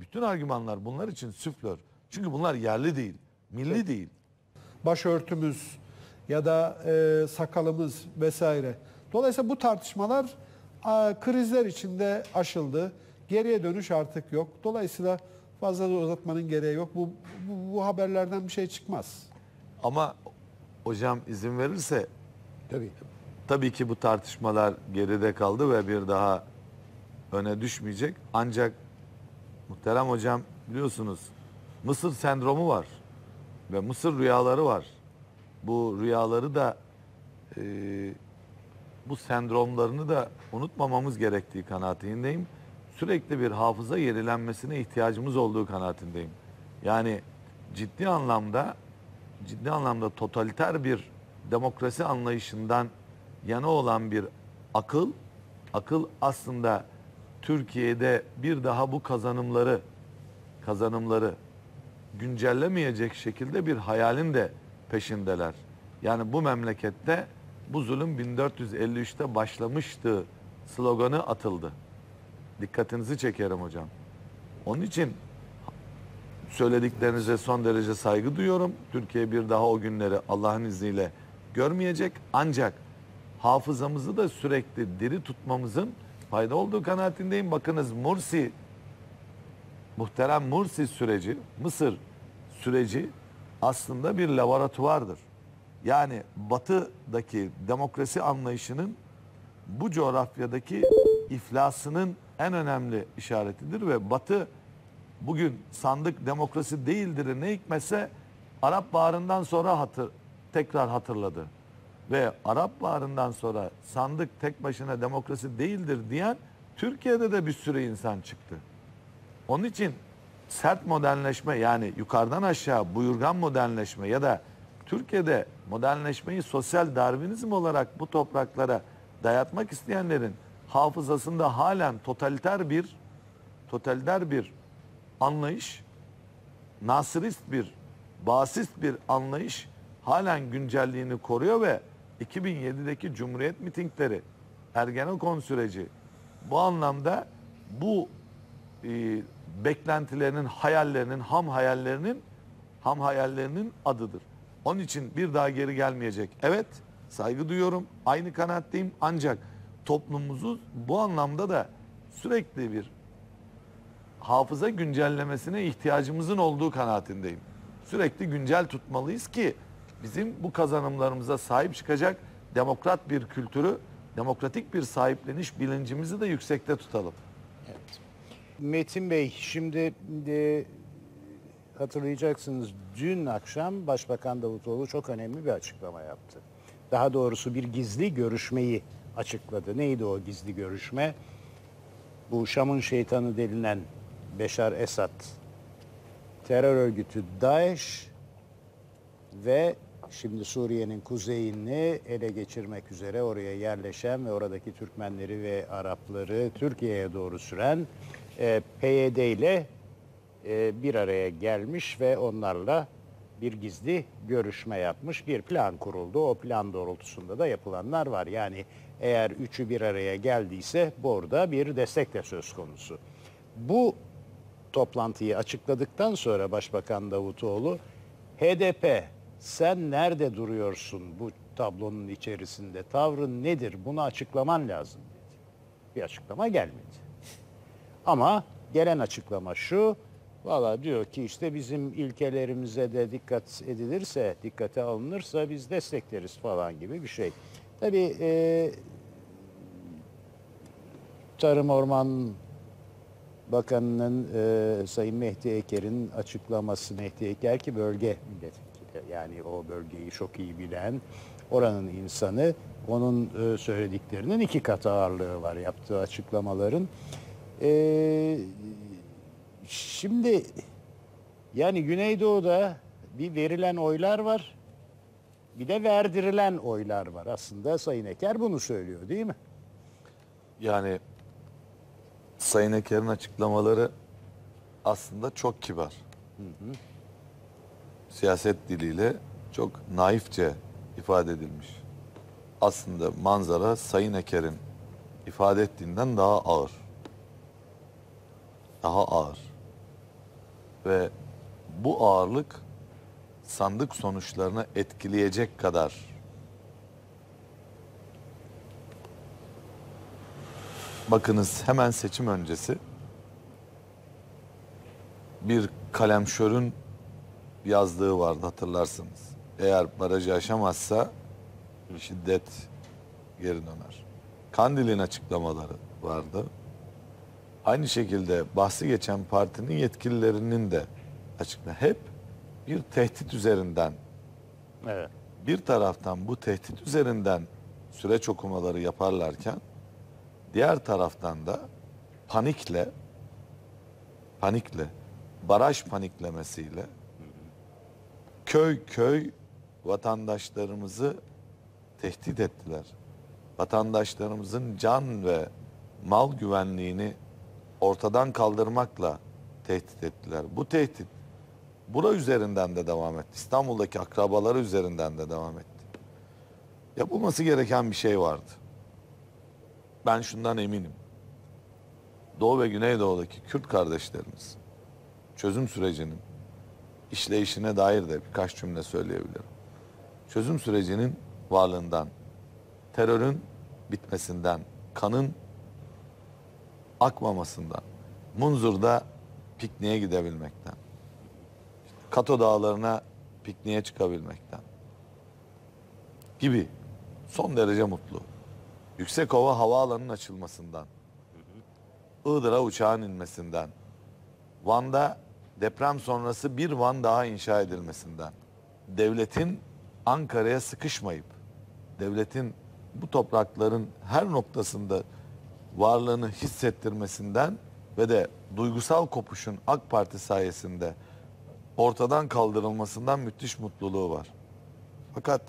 bütün argümanlar bunlar için süflör. Çünkü bunlar yerli değil, milli evet. değil. Başörtümüz ya da e, sakalımız vesaire. Dolayısıyla bu tartışmalar a, krizler içinde aşıldı. Geriye dönüş artık yok. Dolayısıyla fazla da uzatmanın gereği yok. Bu, bu, bu haberlerden bir şey çıkmaz. Ama hocam izin verirse tabii. tabii ki bu tartışmalar geride kaldı ve bir daha öne düşmeyecek. Ancak muhterem hocam biliyorsunuz Mısır sendromu var ve Mısır rüyaları var. Bu rüyaları da e, bu sendromlarını da unutmamamız gerektiği kanaatindeyim. Sürekli bir hafıza yerilenmesine ihtiyacımız olduğu kanaatindeyim. Yani ciddi anlamda ciddi anlamda totaliter bir demokrasi anlayışından yana olan bir akıl akıl aslında Türkiye'de bir daha bu kazanımları kazanımları güncellemeyecek şekilde bir hayalin de peşindeler. Yani bu memlekette bu zulüm 1453'te başlamıştı sloganı atıldı. Dikkatinizi çekerim hocam. Onun için söylediklerinize son derece saygı duyuyorum. Türkiye bir daha o günleri Allah'ın izniyle görmeyecek. Ancak hafızamızı da sürekli diri tutmamızın fayda olduğu kanaatindeyim. Bakınız Mursi, muhterem Mursi süreci, Mısır süreci aslında bir laboratuvardır. Yani batıdaki demokrasi anlayışının bu coğrafyadaki iflasının en önemli işaretidir ve batı bugün sandık demokrasi değildir ne hikmetse Arap bağrından sonra hatır, tekrar hatırladı ve Arap Baharı'ndan sonra sandık tek başına demokrasi değildir diyen Türkiye'de de bir sürü insan çıktı. Onun için sert modernleşme yani yukarıdan aşağı buyurgan modernleşme ya da Türkiye'de modernleşmeyi sosyal darvinizm olarak bu topraklara dayatmak isteyenlerin hafızasında halen totaliter bir totaliter bir anlayış, nasırist bir, basist bir anlayış halen güncelliğini koruyor ve 2007'deki Cumhuriyet mitingleri, Ergenekon süreci bu anlamda bu e, beklentilerinin, hayallerinin, ham hayallerinin ham hayallerinin adıdır. Onun için bir daha geri gelmeyecek. Evet, saygı duyuyorum. Aynı kanaatteyim ancak toplumumuzu bu anlamda da sürekli bir hafıza güncellemesine ihtiyacımızın olduğu kanaatindeyim. Sürekli güncel tutmalıyız ki bizim bu kazanımlarımıza sahip çıkacak demokrat bir kültürü, demokratik bir sahipleniş bilincimizi de yüksekte tutalım. Evet. Metin Bey şimdi e, hatırlayacaksınız dün akşam Başbakan Davutoğlu çok önemli bir açıklama yaptı. Daha doğrusu bir gizli görüşmeyi açıkladı. Neydi o gizli görüşme? Bu Şam'ın şeytanı denilen Beşar Esad terör örgütü DAEŞ ve Şimdi Suriye'nin kuzeyini ele geçirmek üzere oraya yerleşen ve oradaki Türkmenleri ve Arapları Türkiye'ye doğru süren e, PYD ile e, bir araya gelmiş ve onlarla bir gizli görüşme yapmış, bir plan kuruldu. O plan doğrultusunda da yapılanlar var. Yani eğer üçü bir araya geldiyse bu orada bir destek de söz konusu. Bu toplantıyı açıkladıktan sonra Başbakan Davutoğlu HDP sen nerede duruyorsun bu tablonun içerisinde? Tavrın nedir? Bunu açıklaman lazım dedi. Bir açıklama gelmedi. Ama gelen açıklama şu. Valla diyor ki işte bizim ilkelerimize de dikkat edilirse, dikkate alınırsa biz destekleriz falan gibi bir şey. Tabii e, Tarım Orman Bakanı'nın e, Sayın Mehdi Eker'in açıklaması, Mehdi Eker ki bölge milletvekili yani o bölgeyi çok iyi bilen oranın insanı onun e, söylediklerinin iki kat ağırlığı var yaptığı açıklamaların. Ee, şimdi yani Güneydoğu'da bir verilen oylar var bir de verdirilen oylar var. Aslında Sayın Eker bunu söylüyor değil mi? Yani Sayın Eker'in açıklamaları aslında çok kibar. Hı hı siyaset diliyle çok naifçe ifade edilmiş. Aslında manzara Sayın Eker'in ifade ettiğinden daha ağır. Daha ağır. Ve bu ağırlık sandık sonuçlarını etkileyecek kadar Bakınız hemen seçim öncesi bir kalemşörün yazdığı vardı hatırlarsınız. Eğer barajı aşamazsa şiddet geri döner. Kandil'in açıklamaları vardı. Aynı şekilde bahsi geçen partinin yetkililerinin de açıkla hep bir tehdit üzerinden evet. bir taraftan bu tehdit üzerinden süreç okumaları yaparlarken diğer taraftan da panikle panikle baraj paniklemesiyle köy köy vatandaşlarımızı tehdit ettiler. Vatandaşlarımızın can ve mal güvenliğini ortadan kaldırmakla tehdit ettiler. Bu tehdit bura üzerinden de devam etti. İstanbul'daki akrabaları üzerinden de devam etti. Yapılması gereken bir şey vardı. Ben şundan eminim. Doğu ve Güneydoğu'daki Kürt kardeşlerimiz çözüm sürecinin işleyişine dair de birkaç cümle söyleyebilirim. Çözüm sürecinin varlığından, terörün bitmesinden, kanın akmamasından, Munzur'da pikniğe gidebilmekten, Kato Dağları'na pikniğe çıkabilmekten gibi son derece mutlu. Yüksekova havaalanının açılmasından, Iğdır'a uçağın inmesinden, Van'da deprem sonrası bir Van daha inşa edilmesinden, devletin Ankara'ya sıkışmayıp, devletin bu toprakların her noktasında varlığını hissettirmesinden ve de duygusal kopuşun AK Parti sayesinde ortadan kaldırılmasından müthiş mutluluğu var. Fakat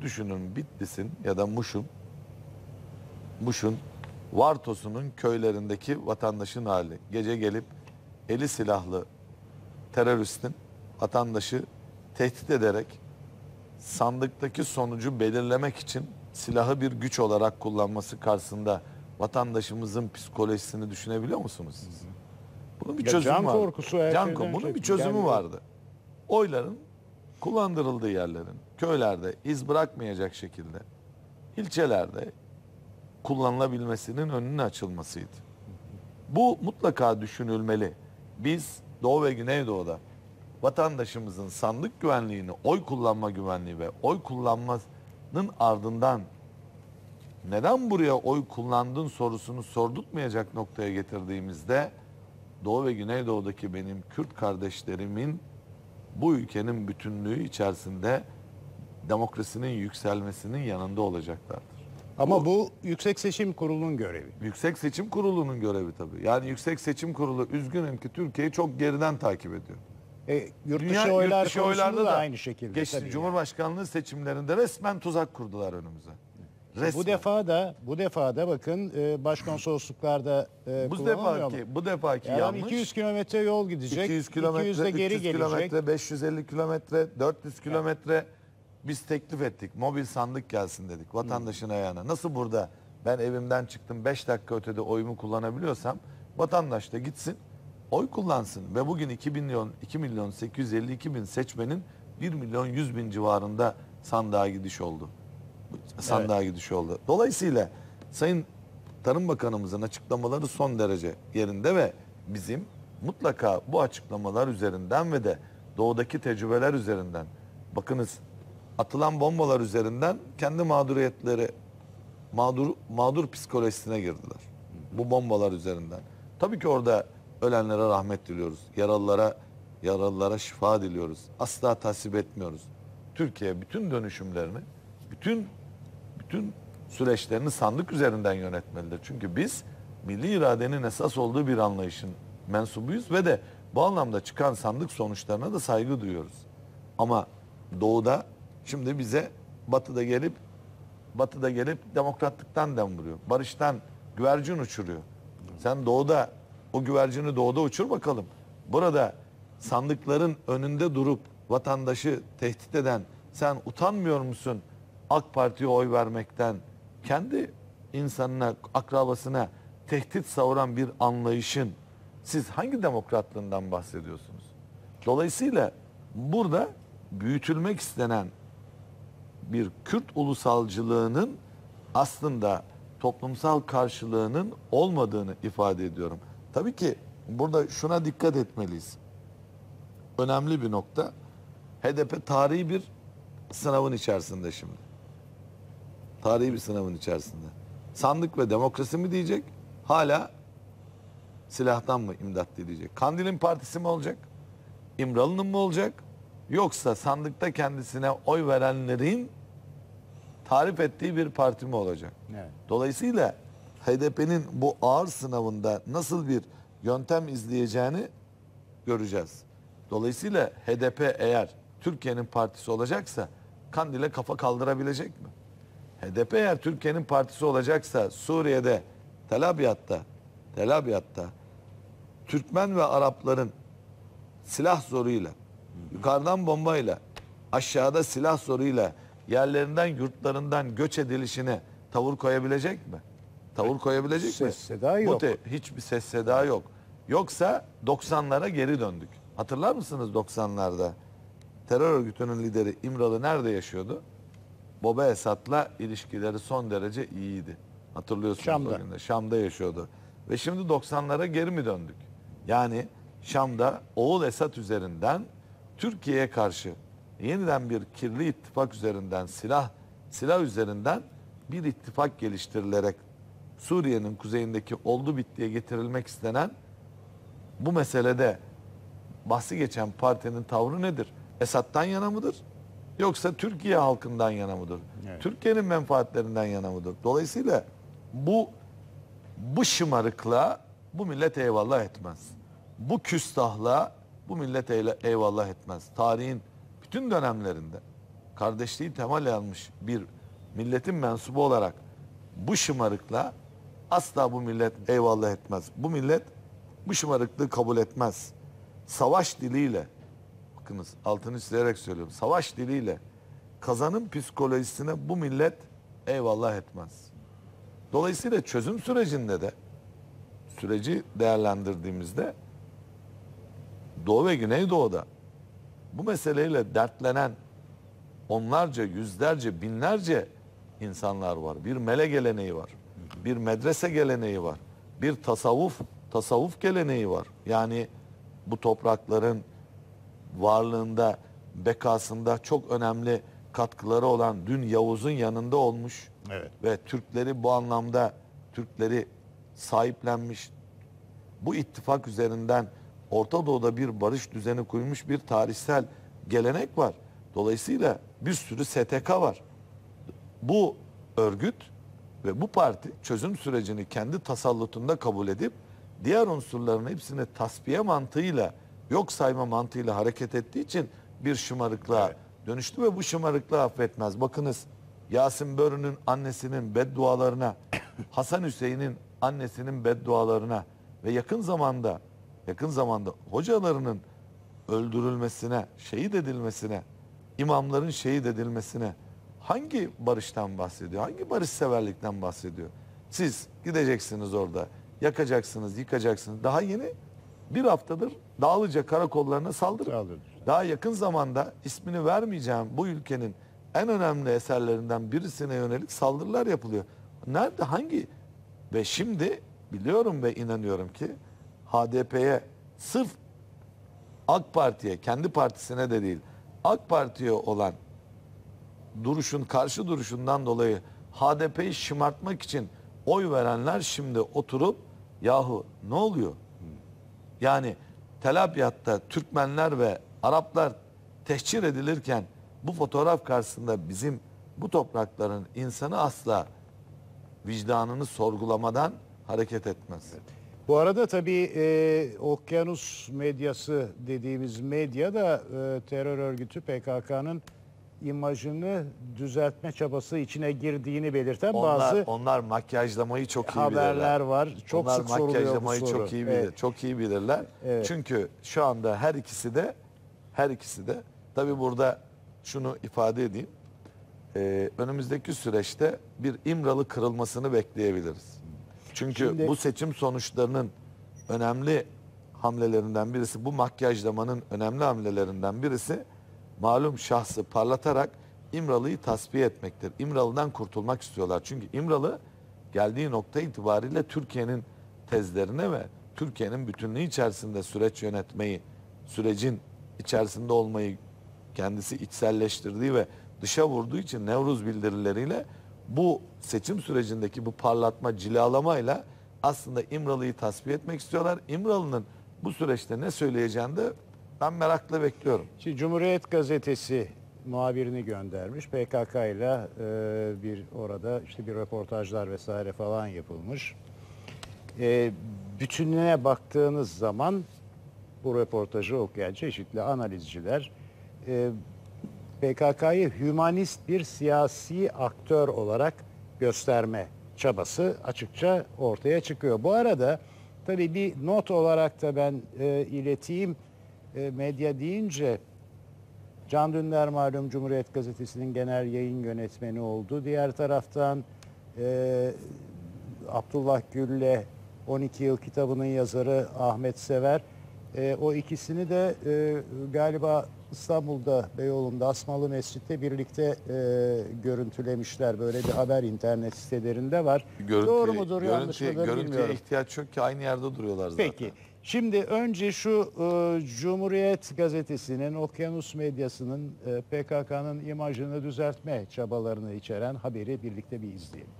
düşünün Bitlis'in ya da Muş'un Muş'un Vartos'unun köylerindeki vatandaşın hali. Gece gelip eli silahlı teröristin vatandaşı tehdit ederek sandıktaki sonucu belirlemek için silahı bir güç olarak kullanması karşısında vatandaşımızın psikolojisini düşünebiliyor musunuz siz? Bunun bir ya çözümü can var. Korkusu her can korkusu. Bunun bir çözümü yani... vardı. Oyların kullandırıldığı yerlerin köylerde iz bırakmayacak şekilde ilçelerde kullanılabilmesinin önünün açılmasıydı. Bu mutlaka düşünülmeli. Biz Doğu ve Güneydoğu'da vatandaşımızın sandık güvenliğini, oy kullanma güvenliği ve oy kullanmanın ardından neden buraya oy kullandın sorusunu sordurtmayacak noktaya getirdiğimizde Doğu ve Güneydoğu'daki benim Kürt kardeşlerimin bu ülkenin bütünlüğü içerisinde demokrasinin yükselmesinin yanında olacaklardır. Ama bu Yüksek Seçim Kurulu'nun görevi. Yüksek Seçim Kurulu'nun görevi tabii. Yani Yüksek Seçim Kurulu üzgünüm ki Türkiye'yi çok geriden takip ediyor. E, yurt dışı Dünya, oylar yurt dışı oylarda da, aynı şekilde. Geçti tabii Cumhurbaşkanlığı yani. seçimlerinde resmen tuzak kurdular önümüze. Resmen. Bu defa da bu defa da bakın e, başkonsolosluklarda e, bu defa ki bu defa ki yani yanlış. 200 kilometre yol gidecek. 200 kilometre, 200 de geri 300 gelecek. kilometre, 550 kilometre, 400 kilometre. Yani. Biz teklif ettik. Mobil sandık gelsin dedik. Vatandaşın hmm. ayağına. Nasıl burada ben evimden çıktım 5 dakika ötede oyumu kullanabiliyorsam vatandaş da gitsin oy kullansın. Ve bugün 2 milyon, 2 milyon 852 bin seçmenin 1 milyon 100 bin civarında sandığa gidiş oldu. Sandığa evet. gidiş oldu. Dolayısıyla Sayın Tarım Bakanımızın açıklamaları son derece yerinde ve bizim mutlaka bu açıklamalar üzerinden ve de doğudaki tecrübeler üzerinden bakınız atılan bombalar üzerinden kendi mağduriyetleri mağdur mağdur psikolojisine girdiler. Bu bombalar üzerinden. Tabii ki orada ölenlere rahmet diliyoruz. Yaralılara yaralılara şifa diliyoruz. Asla tasvip etmiyoruz. Türkiye bütün dönüşümlerini, bütün bütün süreçlerini sandık üzerinden yönetmelidir. Çünkü biz milli iradenin esas olduğu bir anlayışın mensubuyuz ve de bu anlamda çıkan sandık sonuçlarına da saygı duyuyoruz. Ama doğuda Şimdi bize batıda gelip batıda gelip demokratlıktan dem vuruyor. Barıştan güvercin uçuruyor. Sen doğuda o güvercini doğuda uçur bakalım. Burada sandıkların önünde durup vatandaşı tehdit eden sen utanmıyor musun AK Parti'ye oy vermekten? Kendi insanına, akrabasına tehdit savuran bir anlayışın siz hangi demokratlığından bahsediyorsunuz? Dolayısıyla burada büyütülmek istenen bir Kürt ulusalcılığının aslında toplumsal karşılığının olmadığını ifade ediyorum. Tabii ki burada şuna dikkat etmeliyiz. Önemli bir nokta. HDP tarihi bir sınavın içerisinde şimdi. Tarihi bir sınavın içerisinde. Sandık ve demokrasi mi diyecek? Hala silahtan mı imdat diyecek? Kandil'in partisi mi olacak? İmralı'nın mı olacak? Yoksa sandıkta kendisine oy verenlerin tarif ettiği bir parti mi olacak? Evet. Dolayısıyla HDP'nin bu ağır sınavında nasıl bir yöntem izleyeceğini göreceğiz. Dolayısıyla HDP eğer Türkiye'nin partisi olacaksa Kandil'e kafa kaldırabilecek mi? HDP eğer Türkiye'nin partisi olacaksa Suriye'de, Tel Abyad'da, Tel Abyad'da Türkmen ve Arapların silah zoruyla yukarıdan bombayla, aşağıda silah soruyla yerlerinden, yurtlarından göç edilişine tavır koyabilecek mi? Tavır koyabilecek ses mi? Ses seda yok. Mute, hiçbir ses seda yok. Yoksa 90'lara geri döndük. Hatırlar mısınız 90'larda? Terör örgütünün lideri İmralı nerede yaşıyordu? Boba Esat'la ilişkileri son derece iyiydi. Hatırlıyorsunuz Şam'da. o günde. Şam'da yaşıyordu. Ve şimdi 90'lara geri mi döndük? Yani Şam'da Oğul Esat üzerinden Türkiye'ye karşı yeniden bir kirli ittifak üzerinden silah silah üzerinden bir ittifak geliştirilerek Suriye'nin kuzeyindeki oldu bittiye getirilmek istenen bu meselede bahsi geçen partinin tavrı nedir? Esad'dan yana mıdır? Yoksa Türkiye halkından yana mıdır? Evet. Türkiye'nin menfaatlerinden yana mıdır? Dolayısıyla bu bu şımarıkla bu millet eyvallah etmez. Bu küstahla bu millet eyvallah etmez. Tarihin bütün dönemlerinde kardeşliği temel almış bir milletin mensubu olarak bu şımarıkla asla bu millet eyvallah etmez. Bu millet bu şımarıklığı kabul etmez. Savaş diliyle, bakınız altını çizerek söylüyorum, savaş diliyle kazanım psikolojisine bu millet eyvallah etmez. Dolayısıyla çözüm sürecinde de süreci değerlendirdiğimizde Doğu ve Güneydoğu'da bu meseleyle dertlenen onlarca, yüzlerce, binlerce insanlar var. Bir mele geleneği var. Bir medrese geleneği var. Bir tasavvuf, tasavvuf geleneği var. Yani bu toprakların varlığında, bekasında çok önemli katkıları olan dün Yavuz'un yanında olmuş evet. ve Türkleri bu anlamda Türkleri sahiplenmiş bu ittifak üzerinden Orta Doğu'da bir barış düzeni kurmuş bir tarihsel gelenek var. Dolayısıyla bir sürü STK var. Bu örgüt ve bu parti çözüm sürecini kendi tasallutunda kabul edip diğer unsurların hepsini tasfiye mantığıyla yok sayma mantığıyla hareket ettiği için bir şımarıklığa evet. dönüştü ve bu şımarıklığı affetmez. Bakınız Yasin Börü'nün annesinin beddualarına, (coughs) Hasan Hüseyin'in annesinin beddualarına ve yakın zamanda yakın zamanda hocalarının öldürülmesine, şehit edilmesine, imamların şehit edilmesine hangi barıştan bahsediyor? Hangi barışseverlikten bahsediyor? Siz gideceksiniz orada, yakacaksınız, yıkacaksınız. Daha yeni bir haftadır dağlıca karakollarına saldırı. Daha yakın zamanda ismini vermeyeceğim bu ülkenin en önemli eserlerinden birisine yönelik saldırılar yapılıyor. Nerede hangi ve şimdi biliyorum ve inanıyorum ki HDP'ye sırf AK Parti'ye, kendi partisine de değil, AK Parti'ye olan duruşun, karşı duruşundan dolayı HDP'yi şımartmak için oy verenler şimdi oturup yahu ne oluyor? Yani Tel Abyad'da Türkmenler ve Araplar tehcir edilirken bu fotoğraf karşısında bizim bu toprakların insanı asla vicdanını sorgulamadan hareket etmez. Evet. Bu arada tabii e, okyanus medyası dediğimiz medya da e, terör örgütü PKK'nın imajını düzeltme çabası içine girdiğini belirten onlar, bazı onlar makyajlamayı çok iyi haberler bilirler. var. Çok onlar sık makyajlamayı bu soru. çok iyi bilir. Evet. Çok iyi bilirler. Evet. Çünkü şu anda her ikisi de her ikisi de tabii burada şunu ifade edeyim. Ee, önümüzdeki süreçte bir İmralı kırılmasını bekleyebiliriz. Çünkü Şimdi, bu seçim sonuçlarının önemli hamlelerinden birisi, bu makyajlamanın önemli hamlelerinden birisi malum şahsı parlatarak İmralı'yı tasfiye etmektir. İmralı'dan kurtulmak istiyorlar. Çünkü İmralı geldiği nokta itibariyle Türkiye'nin tezlerine ve Türkiye'nin bütünlüğü içerisinde süreç yönetmeyi, sürecin içerisinde olmayı kendisi içselleştirdiği ve dışa vurduğu için Nevruz bildirileriyle bu seçim sürecindeki bu parlatma, cilalamayla aslında İmralı'yı tasfiye etmek istiyorlar. İmralı'nın bu süreçte ne söyleyeceğini de ben merakla bekliyorum. Şimdi Cumhuriyet Gazetesi muhabirini göndermiş. PKK ile e, bir orada işte bir röportajlar vesaire falan yapılmış. E, bütününe baktığınız zaman bu röportajı okuyan çeşitli analizciler e, PKK'yı hümanist bir siyasi aktör olarak gösterme çabası açıkça ortaya çıkıyor. Bu arada tabii bir not olarak da ben e, ileteyim e, medya deyince Can Dündar malum Cumhuriyet Gazetesi'nin genel yayın yönetmeni oldu. Diğer taraftan e, Abdullah Gül'le 12 yıl kitabının yazarı Ahmet Sever. E, o ikisini de e, galiba İstanbul'da Beyoğlu'nda Asmalı Mescid'de birlikte e, görüntülemişler. Böyle bir haber internet sitelerinde var. Görüntü, Doğru mudur görüntü, yanlış mıdır görüntüye bilmiyorum. Görüntüye ihtiyaç yok ki aynı yerde duruyorlar zaten. Peki. Şimdi önce şu e, Cumhuriyet Gazetesi'nin, Okyanus Medyası'nın e, PKK'nın imajını düzeltme çabalarını içeren haberi birlikte bir izleyelim.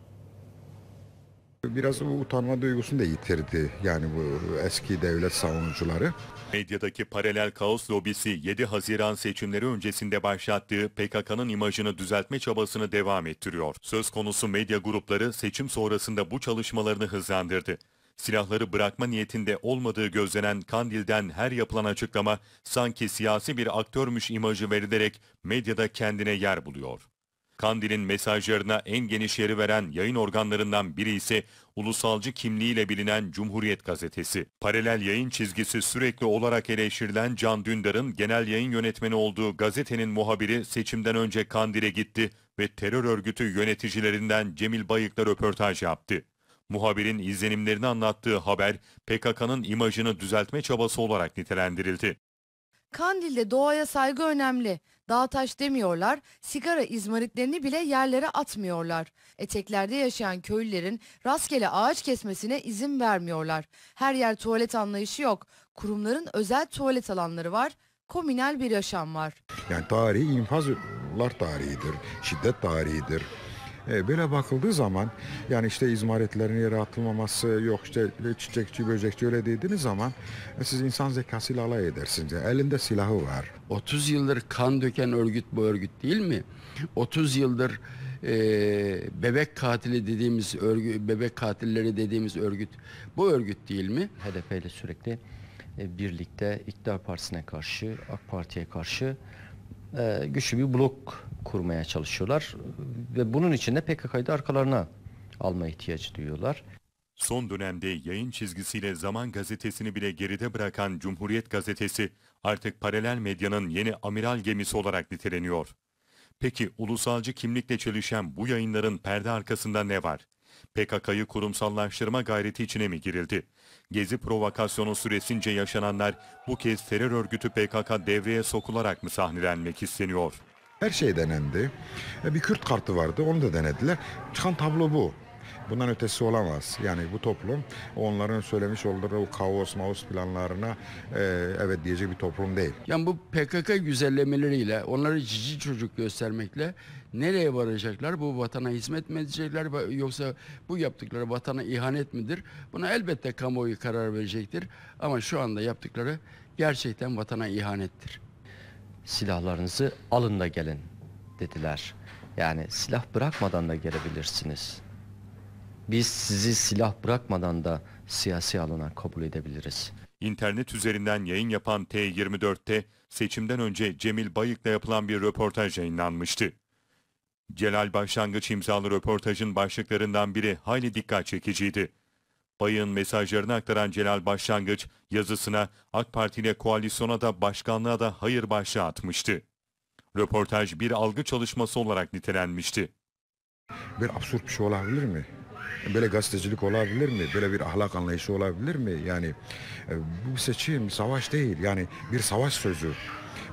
Biraz o utanma duygusunu da yitirdi yani bu eski devlet savunucuları. Medyadaki paralel kaos lobisi 7 Haziran seçimleri öncesinde başlattığı PKK'nın imajını düzeltme çabasını devam ettiriyor. Söz konusu medya grupları seçim sonrasında bu çalışmalarını hızlandırdı. Silahları bırakma niyetinde olmadığı gözlenen Kandil'den her yapılan açıklama sanki siyasi bir aktörmüş imajı verilerek medyada kendine yer buluyor. Kandil'in mesajlarına en geniş yeri veren yayın organlarından biri ise ulusalcı kimliğiyle bilinen Cumhuriyet Gazetesi. Paralel yayın çizgisi sürekli olarak eleştirilen Can Dündar'ın genel yayın yönetmeni olduğu gazetenin muhabiri seçimden önce Kandil'e gitti ve terör örgütü yöneticilerinden Cemil Bayık'la röportaj yaptı. Muhabirin izlenimlerini anlattığı haber PKK'nın imajını düzeltme çabası olarak nitelendirildi. Kandil'de doğaya saygı önemli. Dağ taş demiyorlar, sigara izmaritlerini bile yerlere atmıyorlar. Eteklerde yaşayan köylülerin rastgele ağaç kesmesine izin vermiyorlar. Her yer tuvalet anlayışı yok. Kurumların özel tuvalet alanları var. Komünel bir yaşam var. Yani tarihi infazlar tarihidir, şiddet tarihidir. E, böyle bakıldığı zaman yani işte izmaritlerin yere atılmaması yok işte çiçekçi böcekçi öyle dediğiniz zaman e, siz insan zekasıyla alay edersiniz. Yani elinde silahı var. 30 yıldır kan döken örgüt bu örgüt değil mi? 30 yıldır e, bebek katili dediğimiz örgü, bebek katilleri dediğimiz örgüt bu örgüt değil mi? HDP ile sürekli e, birlikte İktidar Partisi'ne karşı AK Parti'ye karşı e, güçlü bir blok kurmaya çalışıyorlar ve bunun için de PKK'yı da arkalarına alma ihtiyacı duyuyorlar. Son dönemde yayın çizgisiyle Zaman gazetesini bile geride bırakan Cumhuriyet gazetesi artık paralel medyanın yeni amiral gemisi olarak niteleniyor. Peki ulusalcı kimlikle çelişen bu yayınların perde arkasında ne var? PKK'yı kurumsallaştırma gayreti içine mi girildi? Gezi provokasyonu süresince yaşananlar bu kez terör örgütü PKK devreye sokularak mı sahnelenmek isteniyor? Her şey denendi. E, bir Kürt kartı vardı onu da denediler. Çıkan tablo bu. Bundan ötesi olamaz. Yani bu toplum onların söylemiş oldukları o kaos maus planlarına e, evet diyecek bir toplum değil. Yani bu PKK güzellemeleriyle onları cici çocuk göstermekle nereye varacaklar? Bu vatana hizmet mi edecekler yoksa bu yaptıkları vatana ihanet midir? Buna elbette kamuoyu karar verecektir. Ama şu anda yaptıkları gerçekten vatana ihanettir silahlarınızı alın da gelin dediler. Yani silah bırakmadan da gelebilirsiniz. Biz sizi silah bırakmadan da siyasi alana kabul edebiliriz. İnternet üzerinden yayın yapan T24'te seçimden önce Cemil Bayık'la yapılan bir röportaj yayınlanmıştı. Celal Başlangıç imzalı röportajın başlıklarından biri hayli dikkat çekiciydi. Bayın mesajlarını aktaran Celal Başlangıç yazısına AK Parti ile koalisyona da başkanlığa da hayır başlığı atmıştı. Röportaj bir algı çalışması olarak nitelenmişti. Bir absürt bir şey olabilir mi? Böyle gazetecilik olabilir mi? Böyle bir ahlak anlayışı olabilir mi? Yani e, bu seçim savaş değil. Yani bir savaş sözü.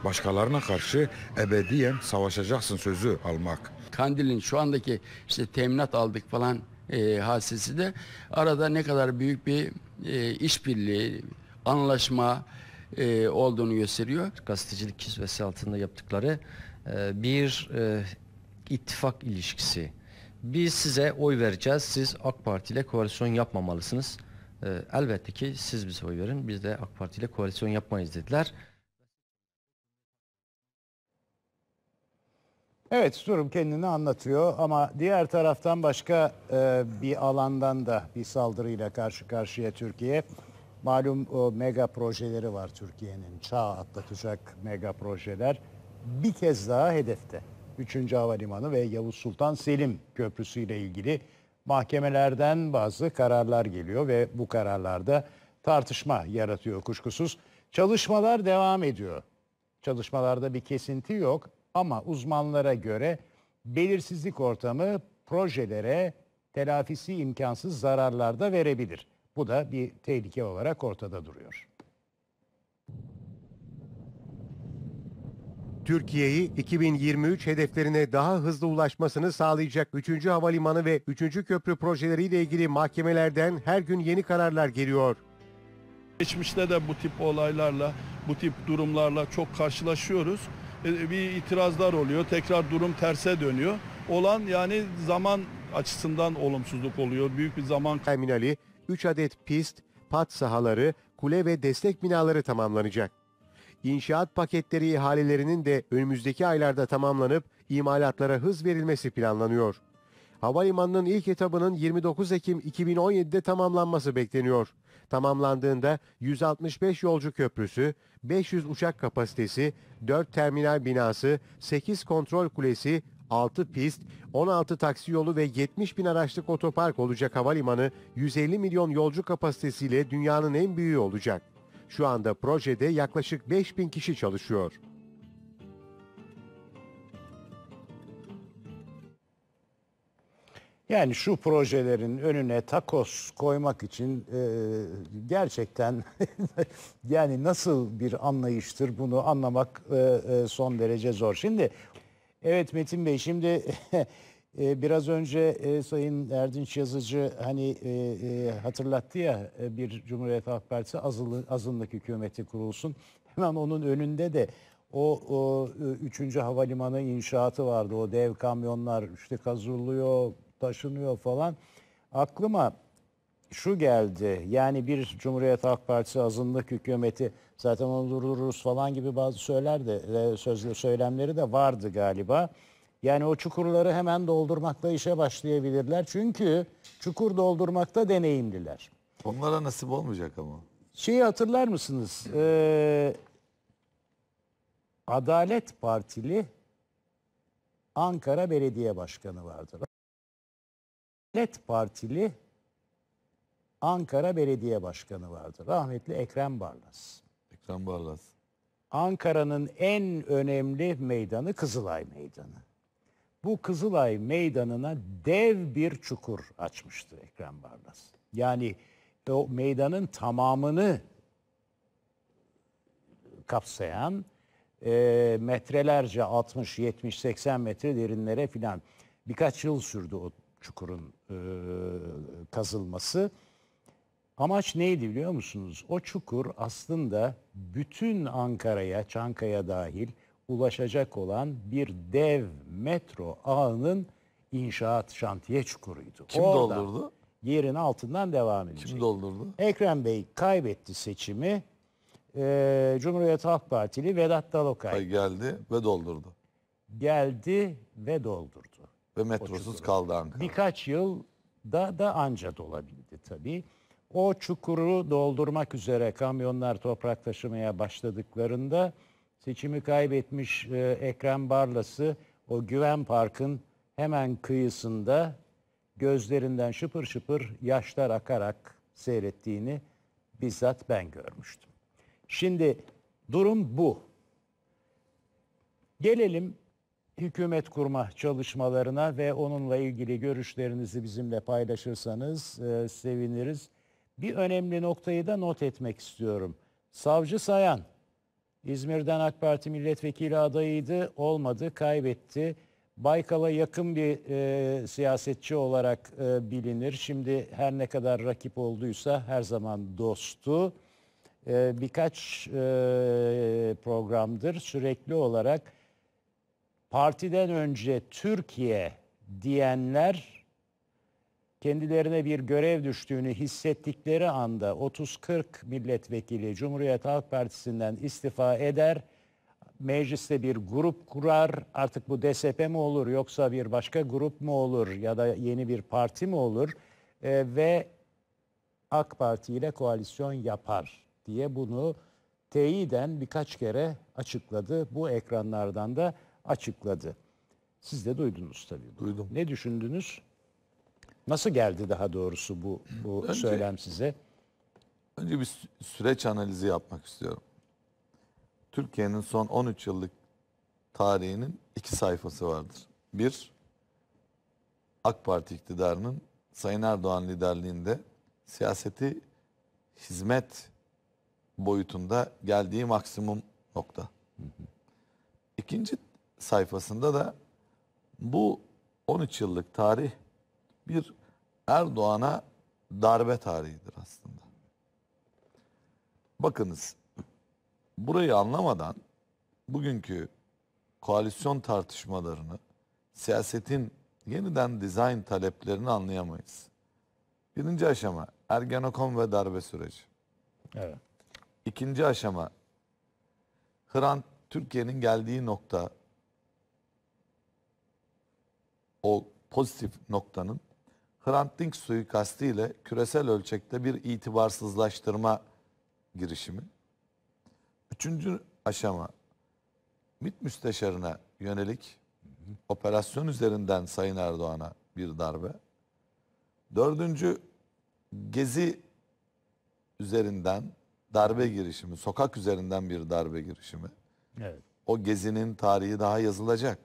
Başkalarına karşı ebediyen savaşacaksın sözü almak. Kandil'in şu andaki işte teminat aldık falan e, hadisesi de arada ne kadar büyük bir e, işbirliği, anlaşma e, olduğunu gösteriyor. Gazetecilik kisvesi altında yaptıkları e, bir e, ittifak ilişkisi. Biz size oy vereceğiz, siz AK Parti ile koalisyon yapmamalısınız. E, elbette ki siz bize oy verin, biz de AK Parti ile koalisyon yapmayız dediler. Evet durum kendini anlatıyor ama diğer taraftan başka e, bir alandan da bir saldırıyla karşı karşıya Türkiye. Malum o mega projeleri var Türkiye'nin çağ atlatacak mega projeler. Bir kez daha hedefte 3. Havalimanı ve Yavuz Sultan Selim Köprüsü ile ilgili mahkemelerden bazı kararlar geliyor ve bu kararlarda tartışma yaratıyor kuşkusuz. Çalışmalar devam ediyor. Çalışmalarda bir kesinti yok ama uzmanlara göre belirsizlik ortamı projelere telafisi imkansız zararlar da verebilir. Bu da bir tehlike olarak ortada duruyor. Türkiye'yi 2023 hedeflerine daha hızlı ulaşmasını sağlayacak 3. havalimanı ve 3. köprü projeleriyle ilgili mahkemelerden her gün yeni kararlar geliyor. Geçmişte de bu tip olaylarla, bu tip durumlarla çok karşılaşıyoruz. E, bir itirazlar oluyor. Tekrar durum terse dönüyor. Olan yani zaman açısından olumsuzluk oluyor. Büyük bir zaman. Terminali 3 adet pist, pat sahaları, kule ve destek binaları tamamlanacak. İnşaat paketleri ihalelerinin de önümüzdeki aylarda tamamlanıp imalatlara hız verilmesi planlanıyor. Havalimanının ilk etabının 29 Ekim 2017'de tamamlanması bekleniyor. Tamamlandığında 165 yolcu köprüsü, 500 uçak kapasitesi, 4 terminal binası, 8 kontrol kulesi, 6 pist, 16 taksi yolu ve 70 bin araçlık otopark olacak havalimanı 150 milyon yolcu kapasitesiyle dünyanın en büyüğü olacak. Şu anda projede yaklaşık 5 bin kişi çalışıyor. Yani şu projelerin önüne takos koymak için e, gerçekten (laughs) yani nasıl bir anlayıştır bunu anlamak e, e, son derece zor. Şimdi evet Metin Bey şimdi (laughs) e, biraz önce e, Sayın Erdinç Yazıcı hani e, e, hatırlattı ya e, bir Cumhuriyet Halk Partisi azılı, azınlık hükümeti kurulsun. (laughs) Hemen onun önünde de o, o e, üçüncü havalimanı inşaatı vardı. O dev kamyonlar işte kazılıyor, taşınıyor falan. Aklıma şu geldi. Yani bir Cumhuriyet Halk Partisi azınlık hükümeti zaten onu durdururuz falan gibi bazı söyler de e, sözlü söylemleri de vardı galiba. Yani o çukurları hemen doldurmakla işe başlayabilirler. Çünkü çukur doldurmakta deneyimliler. Onlara nasip olmayacak ama. Şeyi hatırlar mısınız? Ee, Adalet Partili Ankara Belediye Başkanı vardır. Devlet Partili Ankara Belediye Başkanı vardı. Rahmetli Ekrem Barlas. Ekrem Barlas. Ankara'nın en önemli meydanı Kızılay Meydanı. Bu Kızılay Meydanı'na dev bir çukur açmıştı Ekrem Barlas. Yani o meydanın tamamını kapsayan e, metrelerce 60, 70, 80 metre derinlere filan birkaç yıl sürdü o çukurun e, kazılması. Amaç neydi biliyor musunuz? O çukur aslında bütün Ankara'ya, Çankaya dahil ulaşacak olan bir dev metro ağının inşaat şantiye çukuruydu. Kim Oradan doldurdu? Yerin altından devam edecek. Kim doldurdu? Ekrem Bey kaybetti seçimi. Ee, Cumhuriyet Halk Partili Vedat Dalokay. Ay geldi ve doldurdu. Geldi ve doldurdu. Ve metrosuz kaldı Ankara. Birkaç yıl da da anca dolabildi tabii. O çukuru doldurmak üzere kamyonlar toprak taşımaya başladıklarında seçimi kaybetmiş e, Ekrem Barlas'ı o Güven Park'ın hemen kıyısında gözlerinden şıpır şıpır yaşlar akarak seyrettiğini bizzat ben görmüştüm. Şimdi durum bu. Gelelim hükümet kurma çalışmalarına ve onunla ilgili görüşlerinizi bizimle paylaşırsanız e, seviniriz. Bir önemli noktayı da not etmek istiyorum. Savcı Sayan İzmir'den AK Parti milletvekili adayıydı, olmadı, kaybetti. Baykal'a yakın bir e, siyasetçi olarak e, bilinir. Şimdi her ne kadar rakip olduysa her zaman dostu. E, birkaç e, programdır sürekli olarak partiden önce Türkiye diyenler kendilerine bir görev düştüğünü hissettikleri anda 30-40 milletvekili Cumhuriyet Halk Partisi'nden istifa eder, mecliste bir grup kurar. Artık bu DSP mi olur yoksa bir başka grup mu olur ya da yeni bir parti mi olur e, ve AK Parti ile koalisyon yapar diye bunu teyiden birkaç kere açıkladı. Bu ekranlardan da açıkladı. Siz de duydunuz tabii. Duydum. Ne düşündünüz? Nasıl geldi daha doğrusu bu, bu önce, söylem size? Önce bir süreç analizi yapmak istiyorum. Türkiye'nin son 13 yıllık tarihinin iki sayfası vardır. Bir, AK Parti iktidarının Sayın Erdoğan liderliğinde siyaseti hizmet boyutunda geldiği maksimum nokta. İkinci sayfasında da bu 13 yıllık tarih bir Erdoğan'a darbe tarihidir aslında. Bakınız burayı anlamadan bugünkü koalisyon tartışmalarını, siyasetin yeniden dizayn taleplerini anlayamayız. Birinci aşama Ergenekon ve darbe süreci. Evet. İkinci aşama Hrant Türkiye'nin geldiği nokta o pozitif noktanın Hrant Dink suikastı ile küresel ölçekte bir itibarsızlaştırma girişimi. Üçüncü aşama MİT müsteşarına yönelik operasyon üzerinden Sayın Erdoğan'a bir darbe. Dördüncü gezi üzerinden darbe girişimi, sokak üzerinden bir darbe girişimi. Evet. O gezinin tarihi daha yazılacak.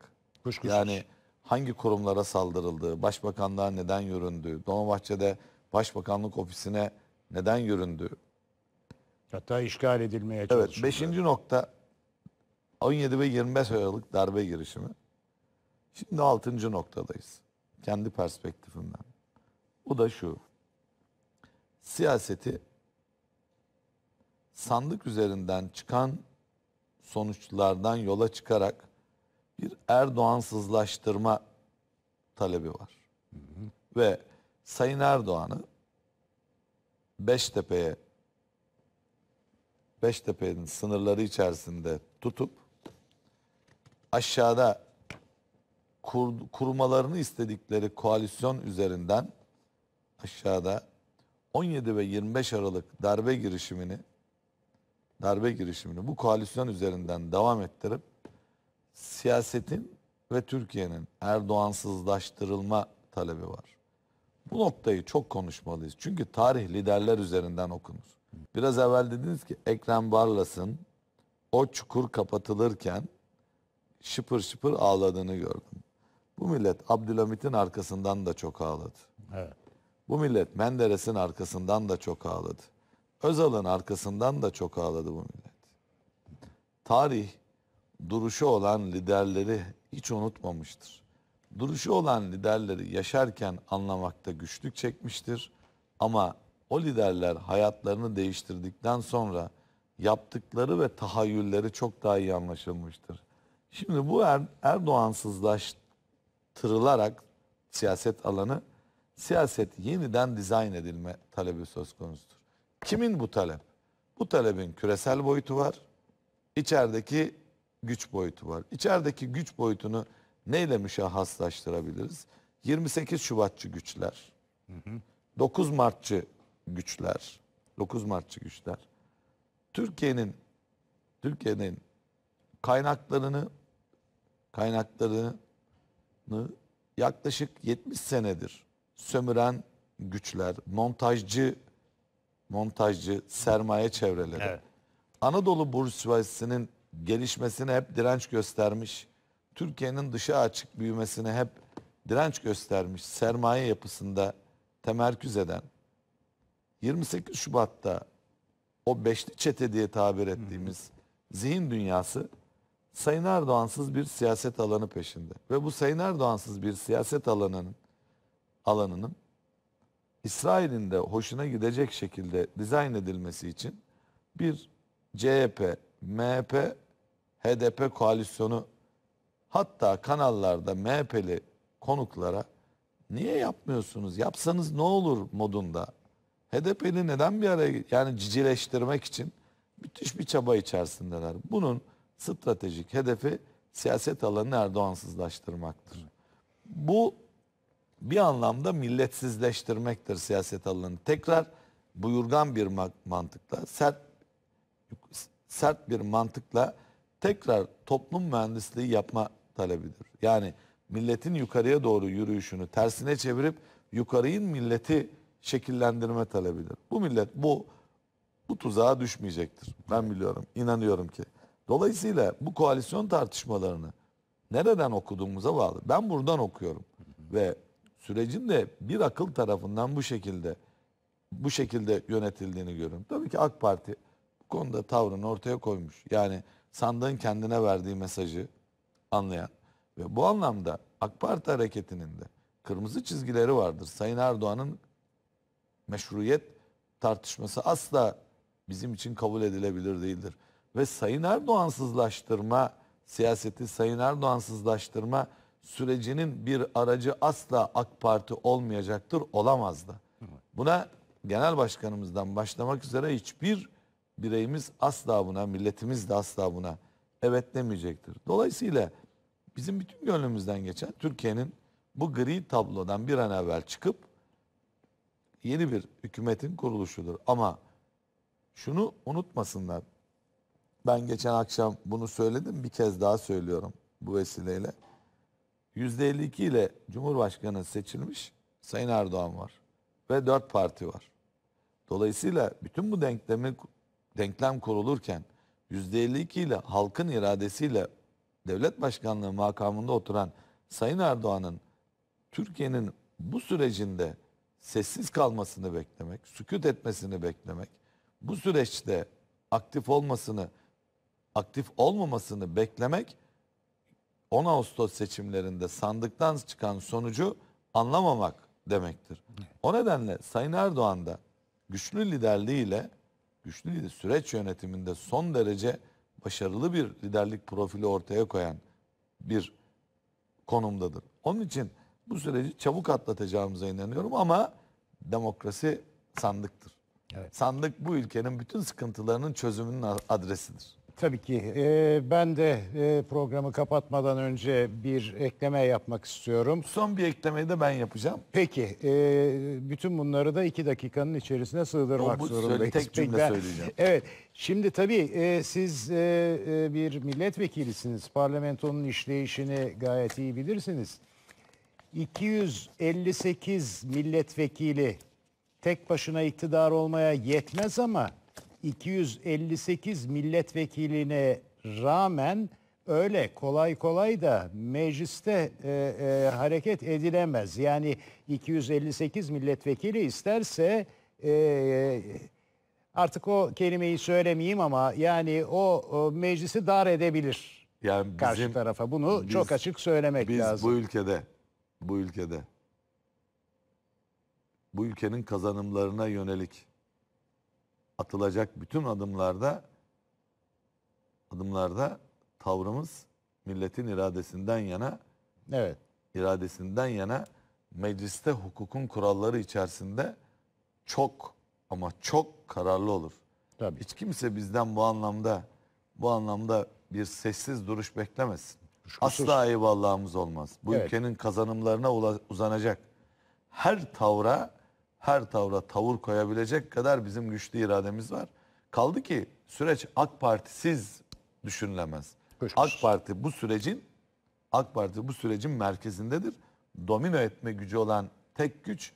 Kuşkusuz. Yani hangi kurumlara saldırıldığı, başbakanlığa neden yüründüğü, Dolmabahçe'de başbakanlık ofisine neden yüründüğü. Hatta işgal edilmeye çalışıldı. Evet, beşinci nokta 17 ve 25 Aralık darbe girişimi. Şimdi altıncı noktadayız. Kendi perspektifimden. Bu da şu. Siyaseti sandık üzerinden çıkan sonuçlardan yola çıkarak bir Erdoğansızlaştırma talebi var. Hı hı. Ve Sayın Erdoğan'ı Beştepe'ye Beştepe'nin sınırları içerisinde tutup aşağıda kur, kurmalarını istedikleri koalisyon üzerinden aşağıda 17 ve 25 Aralık darbe girişimini darbe girişimini bu koalisyon üzerinden devam ettirip siyasetin ve Türkiye'nin Erdoğansızlaştırılma talebi var. Bu noktayı çok konuşmalıyız. Çünkü tarih liderler üzerinden okunur. Biraz evvel dediniz ki Ekrem Barlas'ın o çukur kapatılırken şıpır şıpır ağladığını gördüm. Bu millet Abdülhamit'in arkasından da çok ağladı. Evet. Bu millet Menderes'in arkasından da çok ağladı. Özal'ın arkasından da çok ağladı bu millet. Tarih duruşu olan liderleri hiç unutmamıştır. Duruşu olan liderleri yaşarken anlamakta güçlük çekmiştir ama o liderler hayatlarını değiştirdikten sonra yaptıkları ve tahayyülleri çok daha iyi anlaşılmıştır. Şimdi bu er, Erdoğansızlaştırılarak siyaset alanı, siyaset yeniden dizayn edilme talebi söz konusudur. Kimin bu talep? Bu talebin küresel boyutu var. İçerideki güç boyutu var. İçerideki güç boyutunu neyle müşahhaslaştırabiliriz? 28 Şubatçı güçler, 9 Martçı güçler, 9 Martçı güçler Türkiye'nin Türkiye'nin kaynaklarını kaynaklarını yaklaşık 70 senedir sömüren güçler, montajcı montajcı sermaye çevreleri. Evet. Anadolu Bursuvası'nın gelişmesine hep direnç göstermiş. Türkiye'nin dışa açık büyümesine hep direnç göstermiş. Sermaye yapısında temerküz eden 28 Şubat'ta o beşli çete diye tabir ettiğimiz zihin dünyası Sayın Erdoğan'sız bir siyaset alanı peşinde. Ve bu Sayın Erdoğan'sız bir siyaset alanının alanının İsrail'in de hoşuna gidecek şekilde dizayn edilmesi için bir CHP, MHP HDP koalisyonu hatta kanallarda MHP'li konuklara niye yapmıyorsunuz? Yapsanız ne olur modunda. HDP'li neden bir araya yani cicileştirmek için müthiş bir çaba içerisindeler. Bunun stratejik hedefi siyaset alanını Erdoğansızlaştırmaktır. Bu bir anlamda milletsizleştirmektir siyaset alanını. Tekrar buyurgan bir mantıkla, sert sert bir mantıkla tekrar toplum mühendisliği yapma talebidir. Yani milletin yukarıya doğru yürüyüşünü tersine çevirip yukarıyın milleti şekillendirme talebidir. Bu millet bu bu tuzağa düşmeyecektir. Ben biliyorum, inanıyorum ki. Dolayısıyla bu koalisyon tartışmalarını nereden okuduğumuza bağlı. Ben buradan okuyorum ve sürecin de bir akıl tarafından bu şekilde bu şekilde yönetildiğini görüyorum. Tabii ki AK Parti bu konuda tavrını ortaya koymuş. Yani sandığın kendine verdiği mesajı anlayan ve bu anlamda AK Parti hareketinin de kırmızı çizgileri vardır. Sayın Erdoğan'ın meşruiyet tartışması asla bizim için kabul edilebilir değildir. Ve Sayın Erdoğansızlaştırma siyaseti, Sayın Erdoğansızlaştırma sürecinin bir aracı asla AK Parti olmayacaktır, olamazdı. Buna genel başkanımızdan başlamak üzere hiçbir bireyimiz asla buna, milletimiz de asla buna evet demeyecektir. Dolayısıyla bizim bütün gönlümüzden geçen Türkiye'nin bu gri tablodan bir an evvel çıkıp yeni bir hükümetin kuruluşudur. Ama şunu unutmasınlar. Ben geçen akşam bunu söyledim bir kez daha söylüyorum bu vesileyle. %52 ile Cumhurbaşkanı seçilmiş Sayın Erdoğan var ve dört parti var. Dolayısıyla bütün bu denklemi denklem kurulurken %52 ile halkın iradesiyle devlet başkanlığı makamında oturan Sayın Erdoğan'ın Türkiye'nin bu sürecinde sessiz kalmasını beklemek, sükut etmesini beklemek, bu süreçte aktif olmasını, aktif olmamasını beklemek 10 Ağustos seçimlerinde sandıktan çıkan sonucu anlamamak demektir. O nedenle Sayın Erdoğan da güçlü liderliğiyle güçlüydü. Süreç yönetiminde son derece başarılı bir liderlik profili ortaya koyan bir konumdadır. Onun için bu süreci çabuk atlatacağımıza inanıyorum ama demokrasi sandıktır. Evet. Sandık bu ülkenin bütün sıkıntılarının çözümünün adresidir. Tabii ki. Ee, ben de e, programı kapatmadan önce bir ekleme yapmak istiyorum. Son bir eklemeyi de ben yapacağım. Peki. e, bütün bunları da iki dakikanın içerisine sığdırmak O bu zorundayız. tek cümle ben- söyleyeceğim. Evet. Şimdi tabii e, siz e, e, bir milletvekilisiniz. Parlamentonun işleyişini gayet iyi bilirsiniz. 258 milletvekili tek başına iktidar olmaya yetmez ama 258 milletvekiline rağmen öyle kolay kolay da mecliste e, e, hareket edilemez. Yani 258 milletvekili isterse e, artık o kelimeyi söylemeyeyim ama yani o, o meclisi dar edebilir. Yani bizim, karşı tarafa bunu biz, çok açık söylemek biz lazım. Biz bu ülkede bu ülkede bu ülkenin kazanımlarına yönelik atılacak bütün adımlarda adımlarda tavrımız milletin iradesinden yana evet iradesinden yana mecliste hukukun kuralları içerisinde çok ama çok kararlı olur. Tabii. Hiç kimse bizden bu anlamda bu anlamda bir sessiz duruş beklemesin. Kuşkusuz. Asla eyvallahımız olmaz. Bu evet. ülkenin kazanımlarına uzanacak. Her tavra her tavra tavır koyabilecek kadar bizim güçlü irademiz var. Kaldı ki süreç AK Partisiz düşünülemez. Kuşmuş. AK Parti bu sürecin AK Parti bu sürecin merkezindedir. Domino etme gücü olan tek güç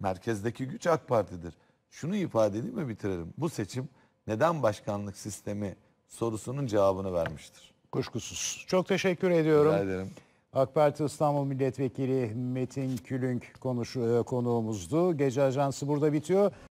merkezdeki güç AK Parti'dir. Şunu ifade edeyim mi bitirelim. Bu seçim neden başkanlık sistemi sorusunun cevabını vermiştir. Kuşkusuz. Çok teşekkür ediyorum. Rica ederim. AK Parti İstanbul Milletvekili Metin Külünk konuşu, e, konuğumuzdu. Gece Ajansı burada bitiyor.